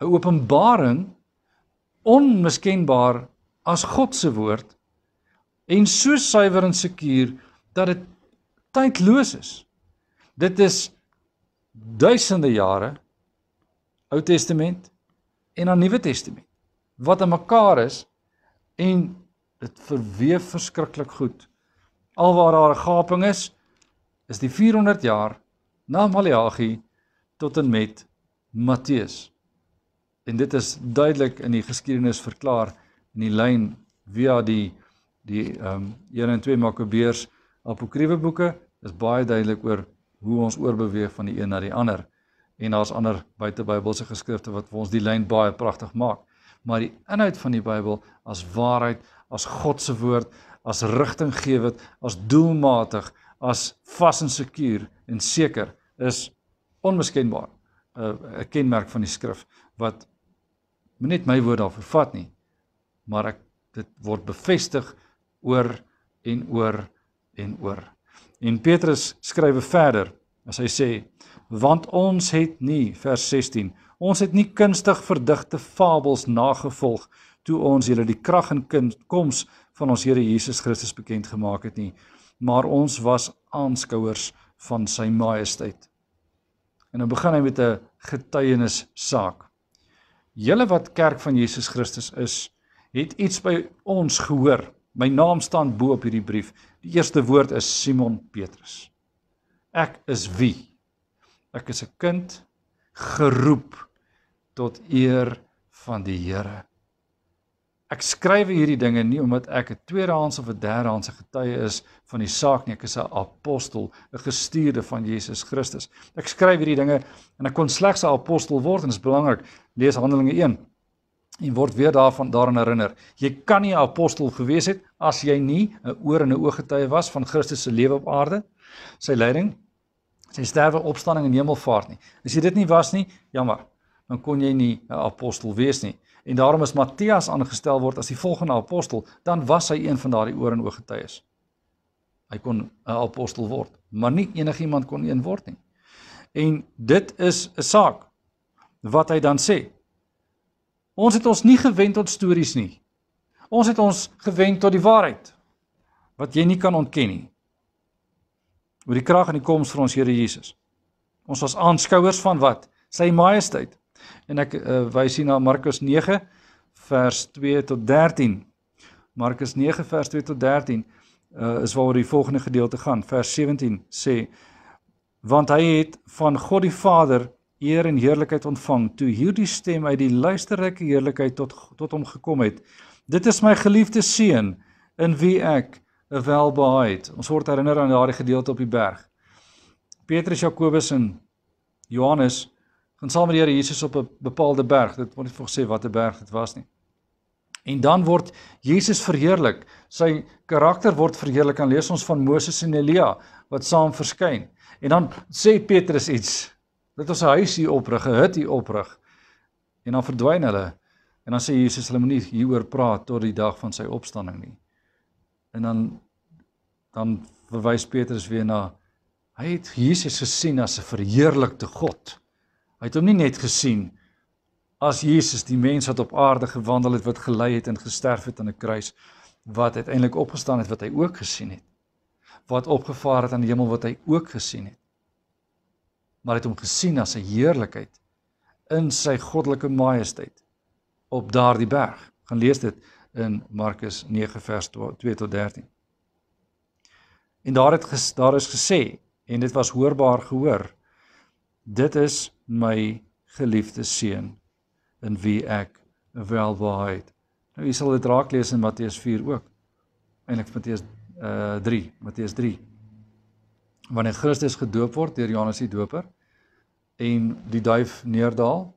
A: 'n Openbaring onmiskenbaar as God se woord en so suiwer en sekuur dat dit tydloos is. Dit is duisende jare Ou Testament en dan Nuwe Testament wat aan mekaar is en dit verweef verskriklik goed. Alwaar daar 'n gaping is, is die 400 jaar na Maleagi tot en met Matteus. En dit is duidelik in die geskiedenis verklaar in die lyn via die die ehm um, 1 en 2 Makabeërs apokryfe boeke is baie duidelik oor hoe ons oorbeweeg van die een na die ander. En daar's ander buitebybelse geskrifte wat vir ons die lyn baie pragtig maak. Maar die inhoud van die Bybel as waarheid, as God se woord, as rigtinggewend, as doelmatig, as vas en seker en seker is onmiskenbaar 'n uh, 'n kenmerk van die skrif wat net my woord daar vervat nie maar ek dit word bevestig oor en oor en oor. En Petrus skrywe verder as hy sê want ons het nie vers 16 ons het nie kunstig verdigte fabels nagevolg toe ons julle die krag en koms van ons Here Jesus Christus bekend gemaak het nie maar ons was aanskouers van sy majesteit. En nou begin hy met 'n getuienis saak. Julle wat kerk van Jesus Christus is, het iets by ons gehoor. My naam staan bo op hierdie brief. Die eerste woord is Simon Petrus. Ek is wie? Ek is 'n kind geroep tot eer van die Here. Ek skryf hierdie dinge nie omdat ek 'n tweedehands of 'n derdehands getuie is van die saak nie. Ek is 'n apostel, 'n gestuurde van Jesus Christus. Ek skryf hierdie dinge en ek kon slegs 'n apostel word en dit is belangrik. Lees Handelinge 1 en word weer daarvan daaraan herinner. Jy kan nie 'n apostel gewees het as jy nie 'n oor en 'n ooggetuie was van Christus se lewe op aarde, sy lyding, sy sterwe, opstanding en hemelvaart nie. As jy dit nie was nie, jammer, dan kon jy nie 'n apostel wees nie en daarom is Matteas aangestel word as die volgende apostel, dan was hy een van daardie oor en oog getuies. Hy kon 'n apostel word, maar nie enigiemand kon een word nie. En dit is 'n saak wat hy dan sê. Ons het ons nie gewend tot stories nie. Ons het ons gewend tot die waarheid wat jy nie kan ontken nie. Oor die krag en die koms van ons Here Jesus. Ons was aanskouers van wat? Sy majesteit. En ek uh, wys hier na Markus 9 vers 2 tot 13. Markus 9 vers 2 tot 13 uh, eh, is waaroor die volgende gedeelte gaan. Vers 17 sê: Want hy het van God die Vader eer en heerlikheid ontvang toe hierdie stem uit die luisterrykke heerlikheid tot tot hom gekom het. Dit is my geliefde seun in wie ek 'n welbehae het. Ons word herinner aan daardie gedeelte op die berg. Petrus, Jakobus en Johannes gaan saam met die Here Jesus op 'n bepaalde berg. Dit word nie voor gesê watter berg dit was nie. En dan word Jesus verheerlik. Sy karakter word verheerlik. Kan lees ons van Moses en Elia wat saam verskyn. En dan sê Petrus iets. Dit is 'n huis hier oprig, 'n hut hier oprig. En dan verdwyn hulle. En dan sê Jesus hulle moenie hieroor praat tot die dag van sy opstanding nie. En dan dan verwys Petrus weer na hy het Jesus gesien as 'n verheerlikte God. Hy het hom nie net gesien as Jesus die mens wat op aarde gewandel het, wat gelei het en gesterf het aan 'n kruis, wat uiteindelik opgestaan het wat hy ook gesien het. Wat opgevaar het aan die hemel wat hy ook gesien het. Maar hy het hom gesien as 'n heerlikheid in sy goddelike majesteit op daardie berg. Gaan lees dit in Markus 9 vers 2 tot 13. En daar het ges, daar is gesê en dit was hoorbaar gehoor. Dit is my geliefde seun in wie ek welbehaag. Nou jy sal dit raak lees in Matteus 4 ook. Eilik Matteus uh eh, 3, Matteus 3. Wanneer Christus gedoop word deur Johannes die Doper en die duif neerdal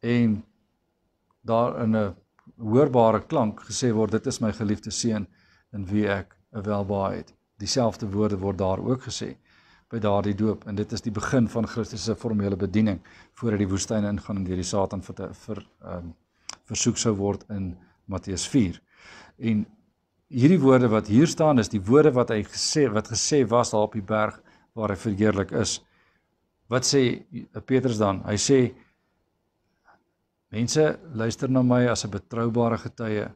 A: en daar in 'n hoorbare klank gesê word dit is my geliefde seun in wie ek welbehaag. Dieselfde woorde word daar ook gesê by daardie doop en dit is die begin van Christus se formele bediening voordat die woestyn ingaan en deur die Satan vir ehm ver, um, versoek sou word in Matteus 4. En hierdie woorde wat hier staan is die woorde wat hy gesê wat gesê was daar op die berg waar hy verheerlik is. Wat sê Petrus dan? Hy sê mense luister na my as 'n betroubare getuie.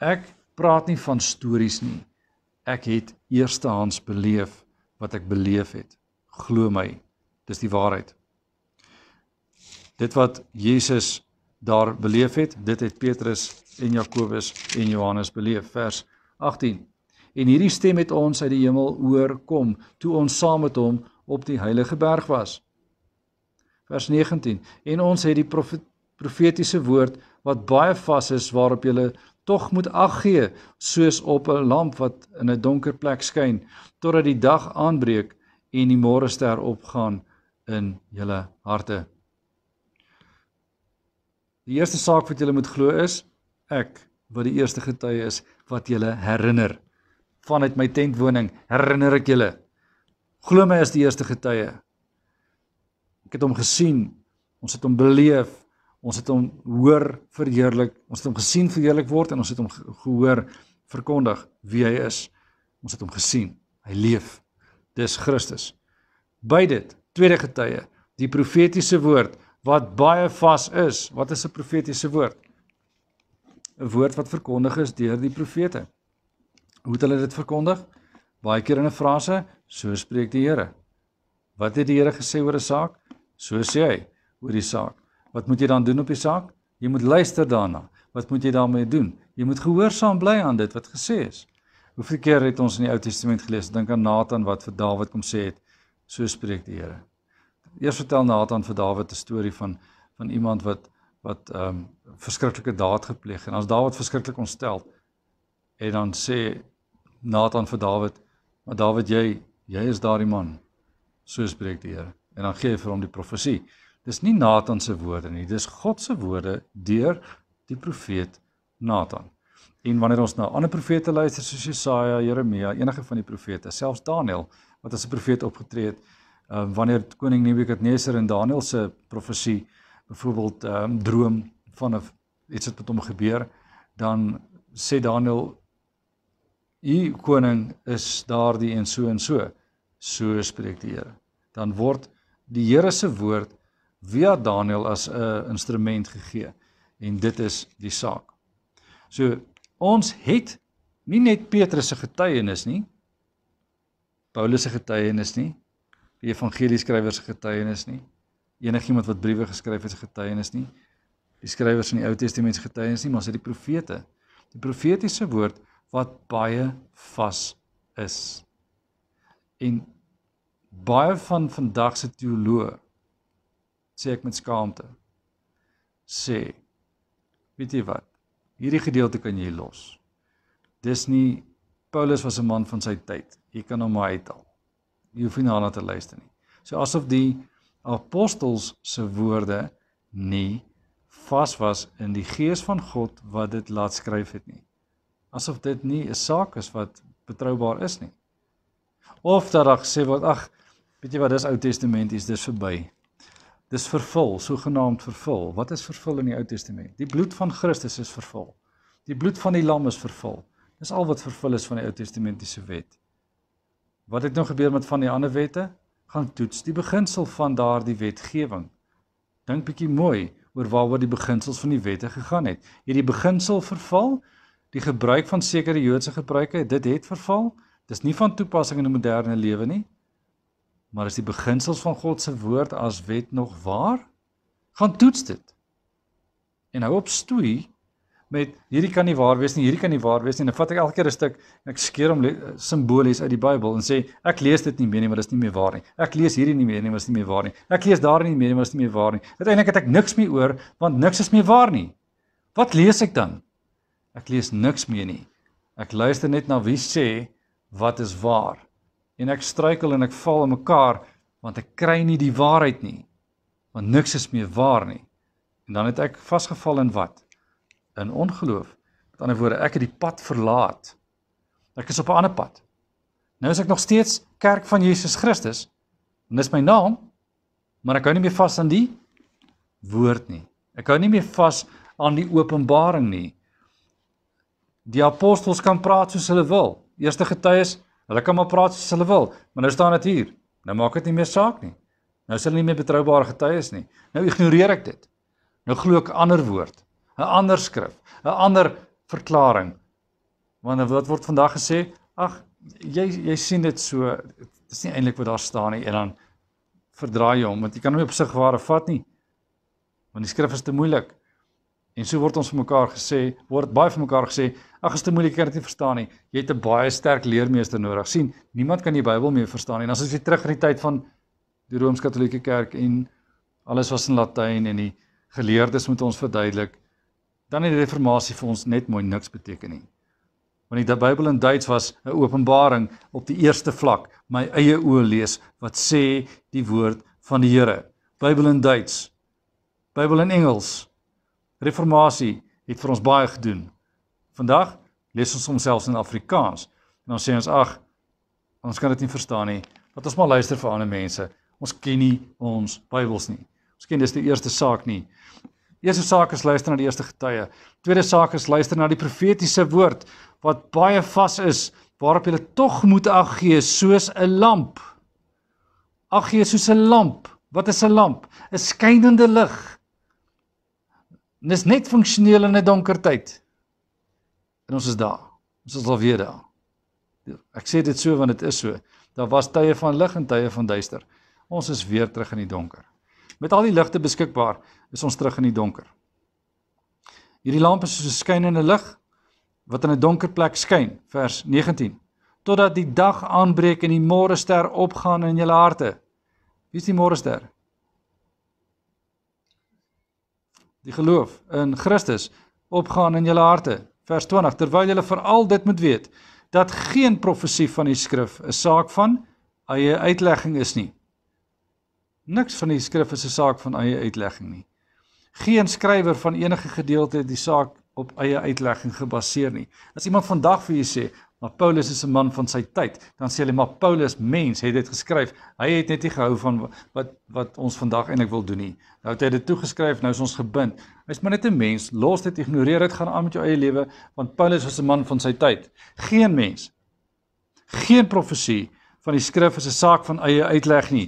A: Ek praat nie van stories nie. Ek het eerstehands beleef wat ek beleef het. Glo my, dis die waarheid. Dit wat Jesus daar beleef het, dit het Petrus en Jakobus en Johannes beleef vers 18. En hierdie stem het ons uit die hemel hoor kom toe ons saam met hom op die heilige berg was. Vers 19. En ons het die profetiese woord wat baie vas is waarop julle tog moet ag gee soos op 'n lamp wat in 'n donker plek skyn totdat die dag aanbreek en die môre ster opgaan in julle harte. Die eerste saak wat julle moet glo is ek wat die eerste getuie is wat julle herinner vanuit my tentwoning herinner ek julle glo my as die eerste getuie. Ek het hom gesien, ons het hom beleef, Ons het hom hoor verheerlik, ons het hom gesien verheerlik word en ons het hom gehoor verkondig wie hy is. Ons het hom gesien. Hy leef. Dis Christus. By dit, tweede getuie, die profetiese woord wat baie vas is. Wat is 'n profetiese woord? 'n Woord wat verkondig is deur die profete. Hoe het hulle dit verkondig? Baie keer in 'n frase, so spreek die Here. Wat het die Here gesê oor 'n saak? So sê hy oor die saak. Wat moet jy dan doen op die saak? Jy moet luister daarna. Wat moet jy daarmee doen? Jy moet gehoorsaam bly aan dit wat gesê is. Hoeveel keer het ons in die Ou Testament gelees, dink aan Nathan wat vir Dawid kom sê het, so spreek die Here. Eers vertel Nathan vir Dawid 'n storie van van iemand wat wat ehm um, verskriklike daad gepleeg en as Dawid verskriklik ontstel en dan sê Nathan vir Dawid, "Maar Dawid, jy jy is daardie man." So spreek die Here. En dan gee hy vir hom die profesie. Dis nie Nathan se woorde nie, dis God se woorde deur die profeet Nathan. En wanneer ons na ander profete luister soos Jesaja, Jeremia, enige van die profete, selfs Daniël wat as 'n profeet opgetree het, uh, wanneer koning Nebukadneser in Daniël se profesie byvoorbeeld 'n um, ehm, droom van 'n iets het met hom gebeur, dan sê Daniël: "U koning is daardie en so en so." So spreek die Here. Dan word die Here se woord via Daniël as 'n eh, instrument gegee en dit is die saak. So ons het nie net Petrus se getuienis nie, Paulus se getuienis nie, die evangelie skrywers se getuienis nie, enigiemand wat briewe geskryf het se getuienis nie, die skrywers in die Ou Testament se getuienis nie, maar sy die profete. Die profetiese woord wat baie vas is. En baie van vandag se teoloë sê ek met skaamte. Sê weet jy wat? Hierdie gedeelte kan jy los. Dis nie Paulus was 'n man van sy tyd. Jy kan hom maar uithaal. Jy hoef nie daarna te luister nie. So asof die apostels se woorde nie vas was in die gees van God wat dit laat skryf het nie. Asof dit nie 'n saak is wat betroubaar is nie. Of dat daar gesê word, ag, weet jy wat, dis Ou Testamenties, dis verby. Dis vervul, sogenaamd vervul. Wat is vervul in die Ou Testament? Die bloed van Christus is vervul. Die bloed van die lam is vervul. Dis al wat vervul is van die Ou Testamentiese wet. Wat het nou gebeur met van die ander wette? Gaan toets die beginsel van daardie wetgewing. Dink bietjie mooi oor waaroor die beginsels van die wette gegaan het. Het die beginsel verval? Die gebruik van sekere Joodse gebruike, dit het verval. Dis nie van toepassing in 'n moderne lewe nie. Maar as die beginsels van God se woord as wet nog waar, gaan toets dit. En hou op stoei met hierdie kan nie waar wees nie, hierdie kan nie waar wees nie. En dan vat ek elke keer 'n stuk en ek skeer hom simbolies uit die Bybel en sê ek lees dit nie meer nie, maar dit is nie meer waar nie. Ek lees hierdie nie meer nie, maar dit is nie meer waar nie. Ek lees daar nie meer nie, maar dit is nie meer waar nie. Uiteindelik het ek niks meer oor want niks is meer waar nie. Wat lees ek dan? Ek lees niks meer nie. Ek luister net na wie sê wat is waar en ek struikel en ek val in mekaar want ek kry nie die waarheid nie want niks is meer waar nie en dan het ek vasgeval in wat in ongeloof met ander woorde ek het die pad verlaat ek is op 'n ander pad nou is ek nog steeds kerk van Jesus Christus en dis my naam maar ek hou nie meer vas aan die woord nie ek hou nie meer vas aan die openbaring nie die apostels kan praat soos hulle wil eerste getuies Hulle kan maar praat soos hulle wil, maar nou staan dit hier. Nou maak dit nie meer saak nie. Nou is hulle nie meer betroubare getuies nie. Nou ignoreer ek dit. Nou glo ek 'n ander woord, 'n ander skrif, 'n ander verklaring. Want 'n woord word vandag gesê, ag, jy jy sien dit so, dit is nie eintlik wat daar staan nie en dan verdraai jy hom, want jy kan hom nie op sig ware vat nie. Want die skrif is te moeilik. En so word ons vir mekaar gesê, word baie vir mekaar gesê, ag, is te moeilik om dit te verstaan nie. Jy het 'n baie sterk leermeester nodig. sien, niemand kan die Bybel mee verstaan nie. Ons is weer terug in die tyd van die Rooms-Katolieke Kerk en alles was in Latyn en die geleerdes moet ons verduidelik. Dan het die reformatie vir ons net mooi niks beteken nie. Want die Bybel in Duits was 'n openbaring op die eerste vlak, my eie oë lees wat sê die woord van die Here. Bybel in Duits. Bybel in Engels. Reformatie het vir ons baie gedoen. Vandag lees ons homself in Afrikaans en dan sê ons ag ons kan dit nie verstaan nie. Wat ons maar luister vir ander mense. Ons ken nie ons Bybels nie. Ons ken dis die eerste saak nie. Eerste saak is luister na die eerste getuie. Tweede saak is luister na die profetiese woord wat baie vas is waarop jy tog moet ag gee soos 'n lamp. Ag gee soos 'n lamp. Wat is 'n lamp? 'n Skynende lig. En dis net funksioneel in 'n donker tyd. En ons is daar. Ons is alweer daar. Ja, ek sê dit so want dit is so. Daar was tye van lig en tye van duister. Ons is weer terug in die donker. Met al die ligte beskikbaar, is ons terug in die donker. Hierdie lamp is soos 'n skynende lig wat in 'n donker plek skyn, vers 19. Totdat die dag aanbreek en die môre ster opgaan in julle harte. Wie is die môre ster? die geloof in Christus opgaan in julle harte. Vers 20: Terwyl julle veral dit moet weet dat geen profesie van die skrif 'n saak van eie uitlegging is nie. Niks van die skrif is 'n saak van eie uitlegging nie. Geen skrywer van enige gedeelte het die saak op eie uitlegging gebaseer nie. As iemand vandag vir u sê, Maar Paulus is 'n man van sy tyd. Dan sê hulle maar Paulus mens het dit geskryf. Hy het net nie gehou van wat wat ons vandag eintlik wil doen nie. Nou het hy dit toegeskryf, nou is ons gebind. Hy's maar net 'n mens. Los dit, ignoreer dit, gaan aan met jou eie lewe want Paulus was 'n man van sy tyd. Geen mens. Geen profesie van die skrif is 'n saak van eie uitleg nie.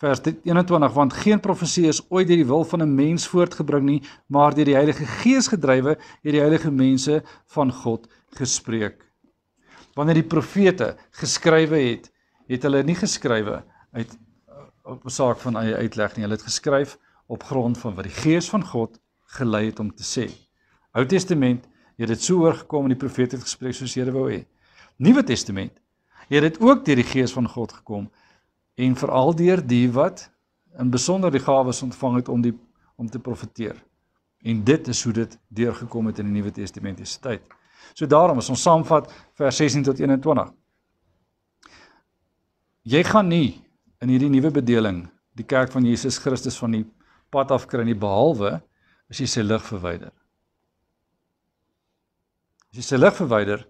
A: Vers 21 want geen profesie is ooit deur die wil van 'n mens voortgebring nie, maar deur die Heilige Gees gedrywe het die heilige mense van God gespreek wanneer die profete geskrywe het, het hulle nie geskrywe uit op 'n saak van eie uitleg nie. Hulle het geskryf op grond van wat die Gees van God gelei het om te sê. Ou Testament, jy het dit so oorgekom en die profete het gespreek soos Here wou hê. Nuwe Testament, jy het dit ook deur die Gees van God gekom en veral deur die wat in besonder die gawes ontvang het om die om te profeteer. En dit is hoe dit deurgekom het in die Nuwe Testamentiese tyd. So daarom as ons saamvat vers 16 tot 21. Jy gaan nie in hierdie nuwe bedeling die kerk van Jesus Christus van die pad af kry nie behalwe as jy sy lig verwyder. As jy sy lig verwyder,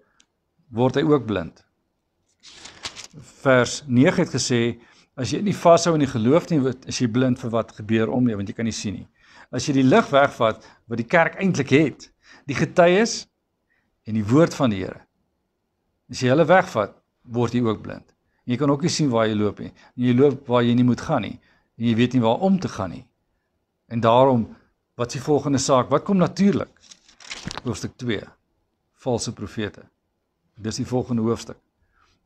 A: word hy ook blind. Vers 9 het gesê as jy nie vashou in die geloof nie, is jy blind vir wat gebeur om jou want jy kan nie sien nie. As jy die lig wegvat wat die kerk eintlik het, die getuies en die woord van die Here. As jy hulle wegvat, word jy ook blind. En jy kan ook nie sien waar jy loop nie. En jy loop waar jy nie moet gaan nie. En jy weet nie waar om te gaan nie. En daarom wat is die volgende saak? Wat kom natuurlik? Hoofstuk 2. False profete. Dis die volgende hoofstuk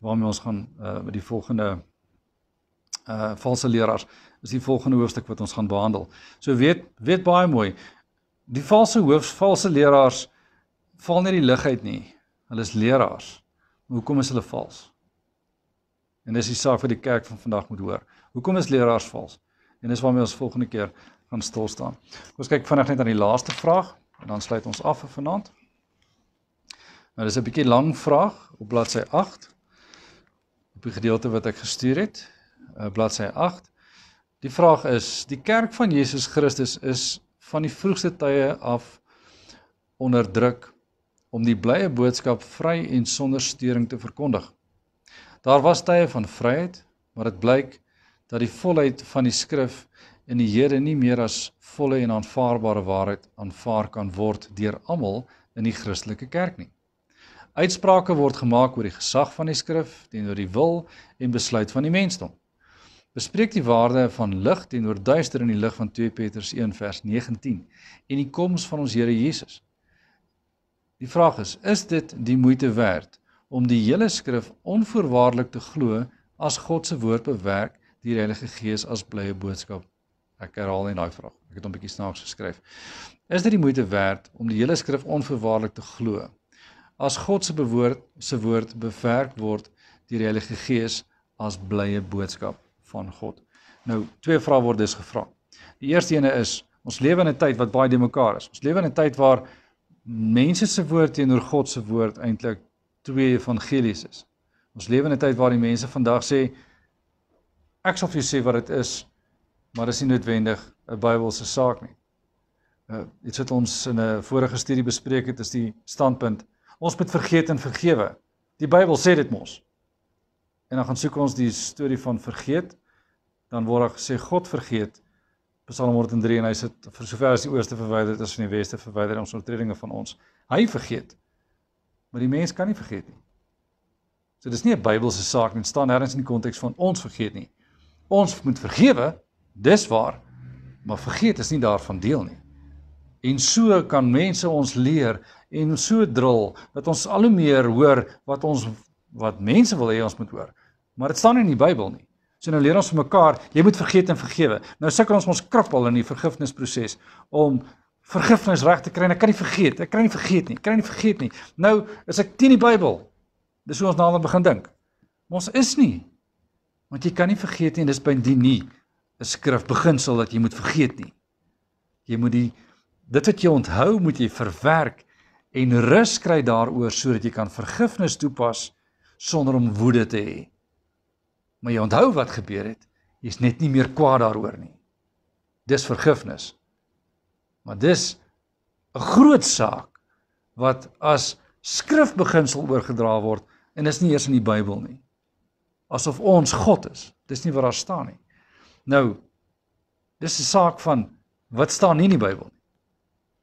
A: waarmee ons gaan uh met die volgende uh valse leraars is die volgende hoofstuk wat ons gaan behandel. So weet weet baie mooi die valse hoofs valse leraars val nie die lig uit nie. Hulle is leraars. Maar hoekom is hulle vals? En dis die saak vir die kerk van vandag moet hoor. Hoekom is leraars vals? En dis waarmee ons volgende keer gaan stil staan. Kom ons kyk vinnig net aan die laaste vraag en dan sluit ons af vir vanaand. Nou dis 'n bietjie lang vraag op bladsy 8 op die gedeelte wat ek gestuur het, eh, bladsy 8. Die vraag is: Die kerk van Jesus Christus is van die vroegste tye af onderdruk om die blye boodskap vry en sonder steuring te verkondig. Daar was tye van vryheid, maar dit blyk dat die volheid van die skrif in die Here nie meer as volle en aanvaarbare waarheid aanvaar kan word deur almal in die Christelike kerk nie. Uitsprake word gemaak oor die gesag van die skrif teenoor die wil en besluit van die mensdom. Bespreek die waarde van lig teenoor duister in die lig van 2 Petrus 1 vers 19 en die koms van ons Here Jesus. Die vraag is: is dit die moeite werd om die hele skrif onvoorwaardelik te glo as God se woord bewerk die Heilige Gees as blye boodskap? Ek herhaal net daai vraag. Ek het hom 'n bietjie snaaks geskryf. Is dit die moeite werd om die hele skrif onvoorwaardelik te glo as God se bewoord se woord bewerk word die Heilige Gees as blye boodskap van God? Nou, twee vrae word dus gevra. Die eerste ene is: ons lewe in 'n tyd wat baie demekaar is. Ons lewe in 'n tyd waar mense se woord teenoor God se woord eintlik twee evangelies is. Ons lewe in 'n tyd waar die mense vandag sê ek sal vir jou sê wat dit is, maar dis nie noodwendig 'n Bybelse saak nie. Uh iets wat ons in 'n vorige studie bespreek het is die standpunt ons moet vergeet en vergewe. Die Bybel sê dit mos. En dan gaan soek ons die storie van vergeet, dan word daar gesê God vergeet Psalm 103 en hy sê vir sover as die ooste verwyder het as van die weste verwyder ons oortredinge van ons. Hy vergeet. Maar die mens kan nie vergeet nie. So dis nie 'n Bybelse saak nie, dit staan nêrens in die konteks van ons vergeet nie. Ons moet vergewe, dis waar, maar vergeet is nie daarvan deel nie. En so kan mense ons leer en so drill dat ons al hoe meer hoor wat ons wat mense wil hê ons moet hoor. Maar dit staan nie in die Bybel nie. So nou leer ons vir mekaar, jy moet vergeet en vergewe. Nou sukkel ons ons krappel in die vergifnisproses om vergifnis reg te kry. Ek kan nie vergeet, ek kan nie vergeet nie, ek kan nie vergeet nie. Nou as ek teen die Bybel, dis hoe ons nou al begin dink. Ons is nie want jy kan nie vergeet nie, dis binne die nie 'n skrifbeginsel dat jy moet vergeet nie. Jy moet die dit wat jy onthou moet jy verwerk en rus kry daaroor sodat jy kan vergifnis toepas sonder om woede te hê. Maar jy onthou wat gebeur het. Jy's net nie meer kwaad daaroor nie. Dis vergifnis. Maar dis 'n groot saak wat as skrifbeginsel oorgedra word en is nie eers in die Bybel nie. Asof ons God is. Dis nie wat daar staan nie. Nou dis 'n saak van wat staan nie in die Bybel nie.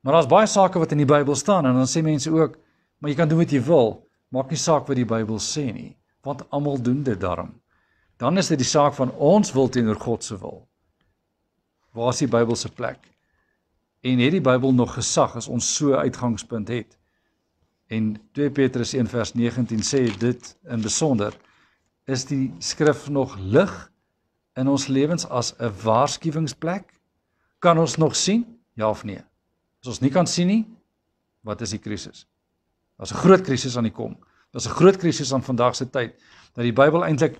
A: Maar daar's baie sake wat in die Bybel staan en dan sê mense ook, maar jy kan doen wat jy wil, maak nie saak wat die Bybel sê nie, want almal doen dit daarmee dan is dit die saak van ons wil teenoor God se wil. Waar is die Bybel se plek? En het die Bybel nog gesag as ons so uitgangspunt het? En 2 Petrus 1 vers 19 sê dit in besonder is die skrif nog lig in ons lewens as 'n waarskuwingsplek? Kan ons nog sien? Ja of nee? As ons nie kan sien nie, wat is die krisis? Daar's 'n groot krisis aan die kom. Daar's 'n groot krisis aan vandag se tyd dat die Bybel eintlik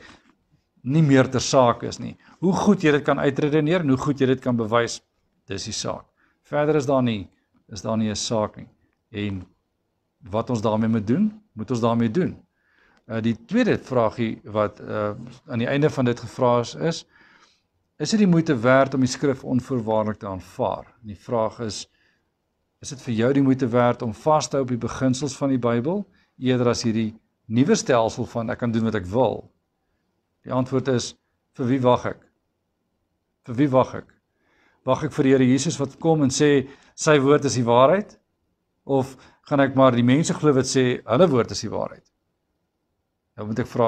A: nie meer ter saak is nie. Hoe goed jy dit kan uitredeneer en hoe goed jy dit kan bewys, dis die saak. Verder is daar nie is daar nie 'n saak nie. En wat ons daarmee moet doen, moet ons daarmee doen. Uh die tweede vragie wat uh aan die einde van dit gevra is is is dit die moeite werd om die skrif onvoorwaardelik te aanvaar? En die vraag is is dit vir jou die moeite werd om vas te hou op die beginsels van die Bybel eerder as hierdie nuwe stelsel van ek kan doen wat ek wil? Die antwoord is vir wie wag ek? Vir wie wag ek? Wag ek vir die Here Jesus wat kom en sê sy woord is die waarheid? Of gaan ek maar die mense glo wat sê hulle woord is die waarheid? Nou moet ek vra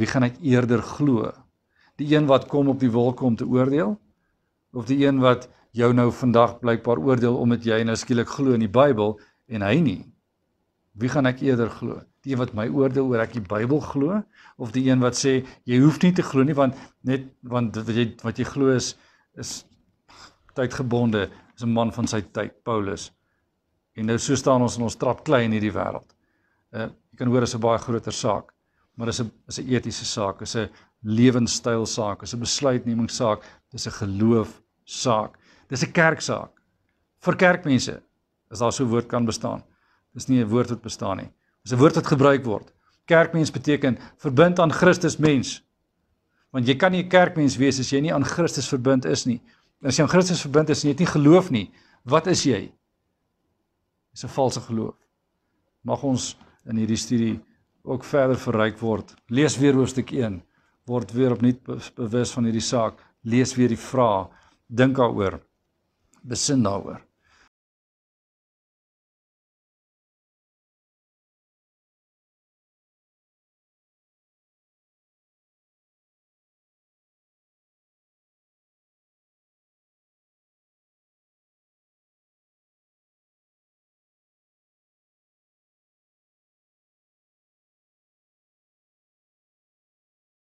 A: wie gaan ek eerder glo? Die een wat kom op die wolk om te oordeel of die een wat jou nou vandag blykbaar oordeel omdat jy nou skielik glo in die Bybel en hy nie? Wie gaan ek eerder glo? die een wat my oordeel oor ek die Bybel glo of die een wat sê jy hoef nie te glo nie want net want wat jy wat jy glo is is tydgebonde is 'n man van sy tyd Paulus en nou so staan ons in ons trap klei in hierdie wêreld. Uh eh, jy kan hoor is 'n baie groter saak, maar is 'n is 'n etiese saak, is 'n lewenstyl saak, is 'n besluitneming saak, dis 'n geloof saak. Dis 'n kerk saak. Vir kerkmense as daar so 'n woord kan bestaan. Dis nie 'n woord wat bestaan nie. Dis 'n woord wat gebruik word. Kerkmens beteken verbind aan Christus mens. Want jy kan nie 'n kerkmens wees as jy nie aan Christus verbind is nie. As jy aan Christus verbind is en jy het nie geloof nie, wat is jy? Dis 'n valse geloof. Mag ons in hierdie studie ook verder verryk word. Lees weer hoofstuk 1. Word weer opnuut bewus van hierdie saak. Lees weer die vraag. Dink daaroor. Besin daaroor.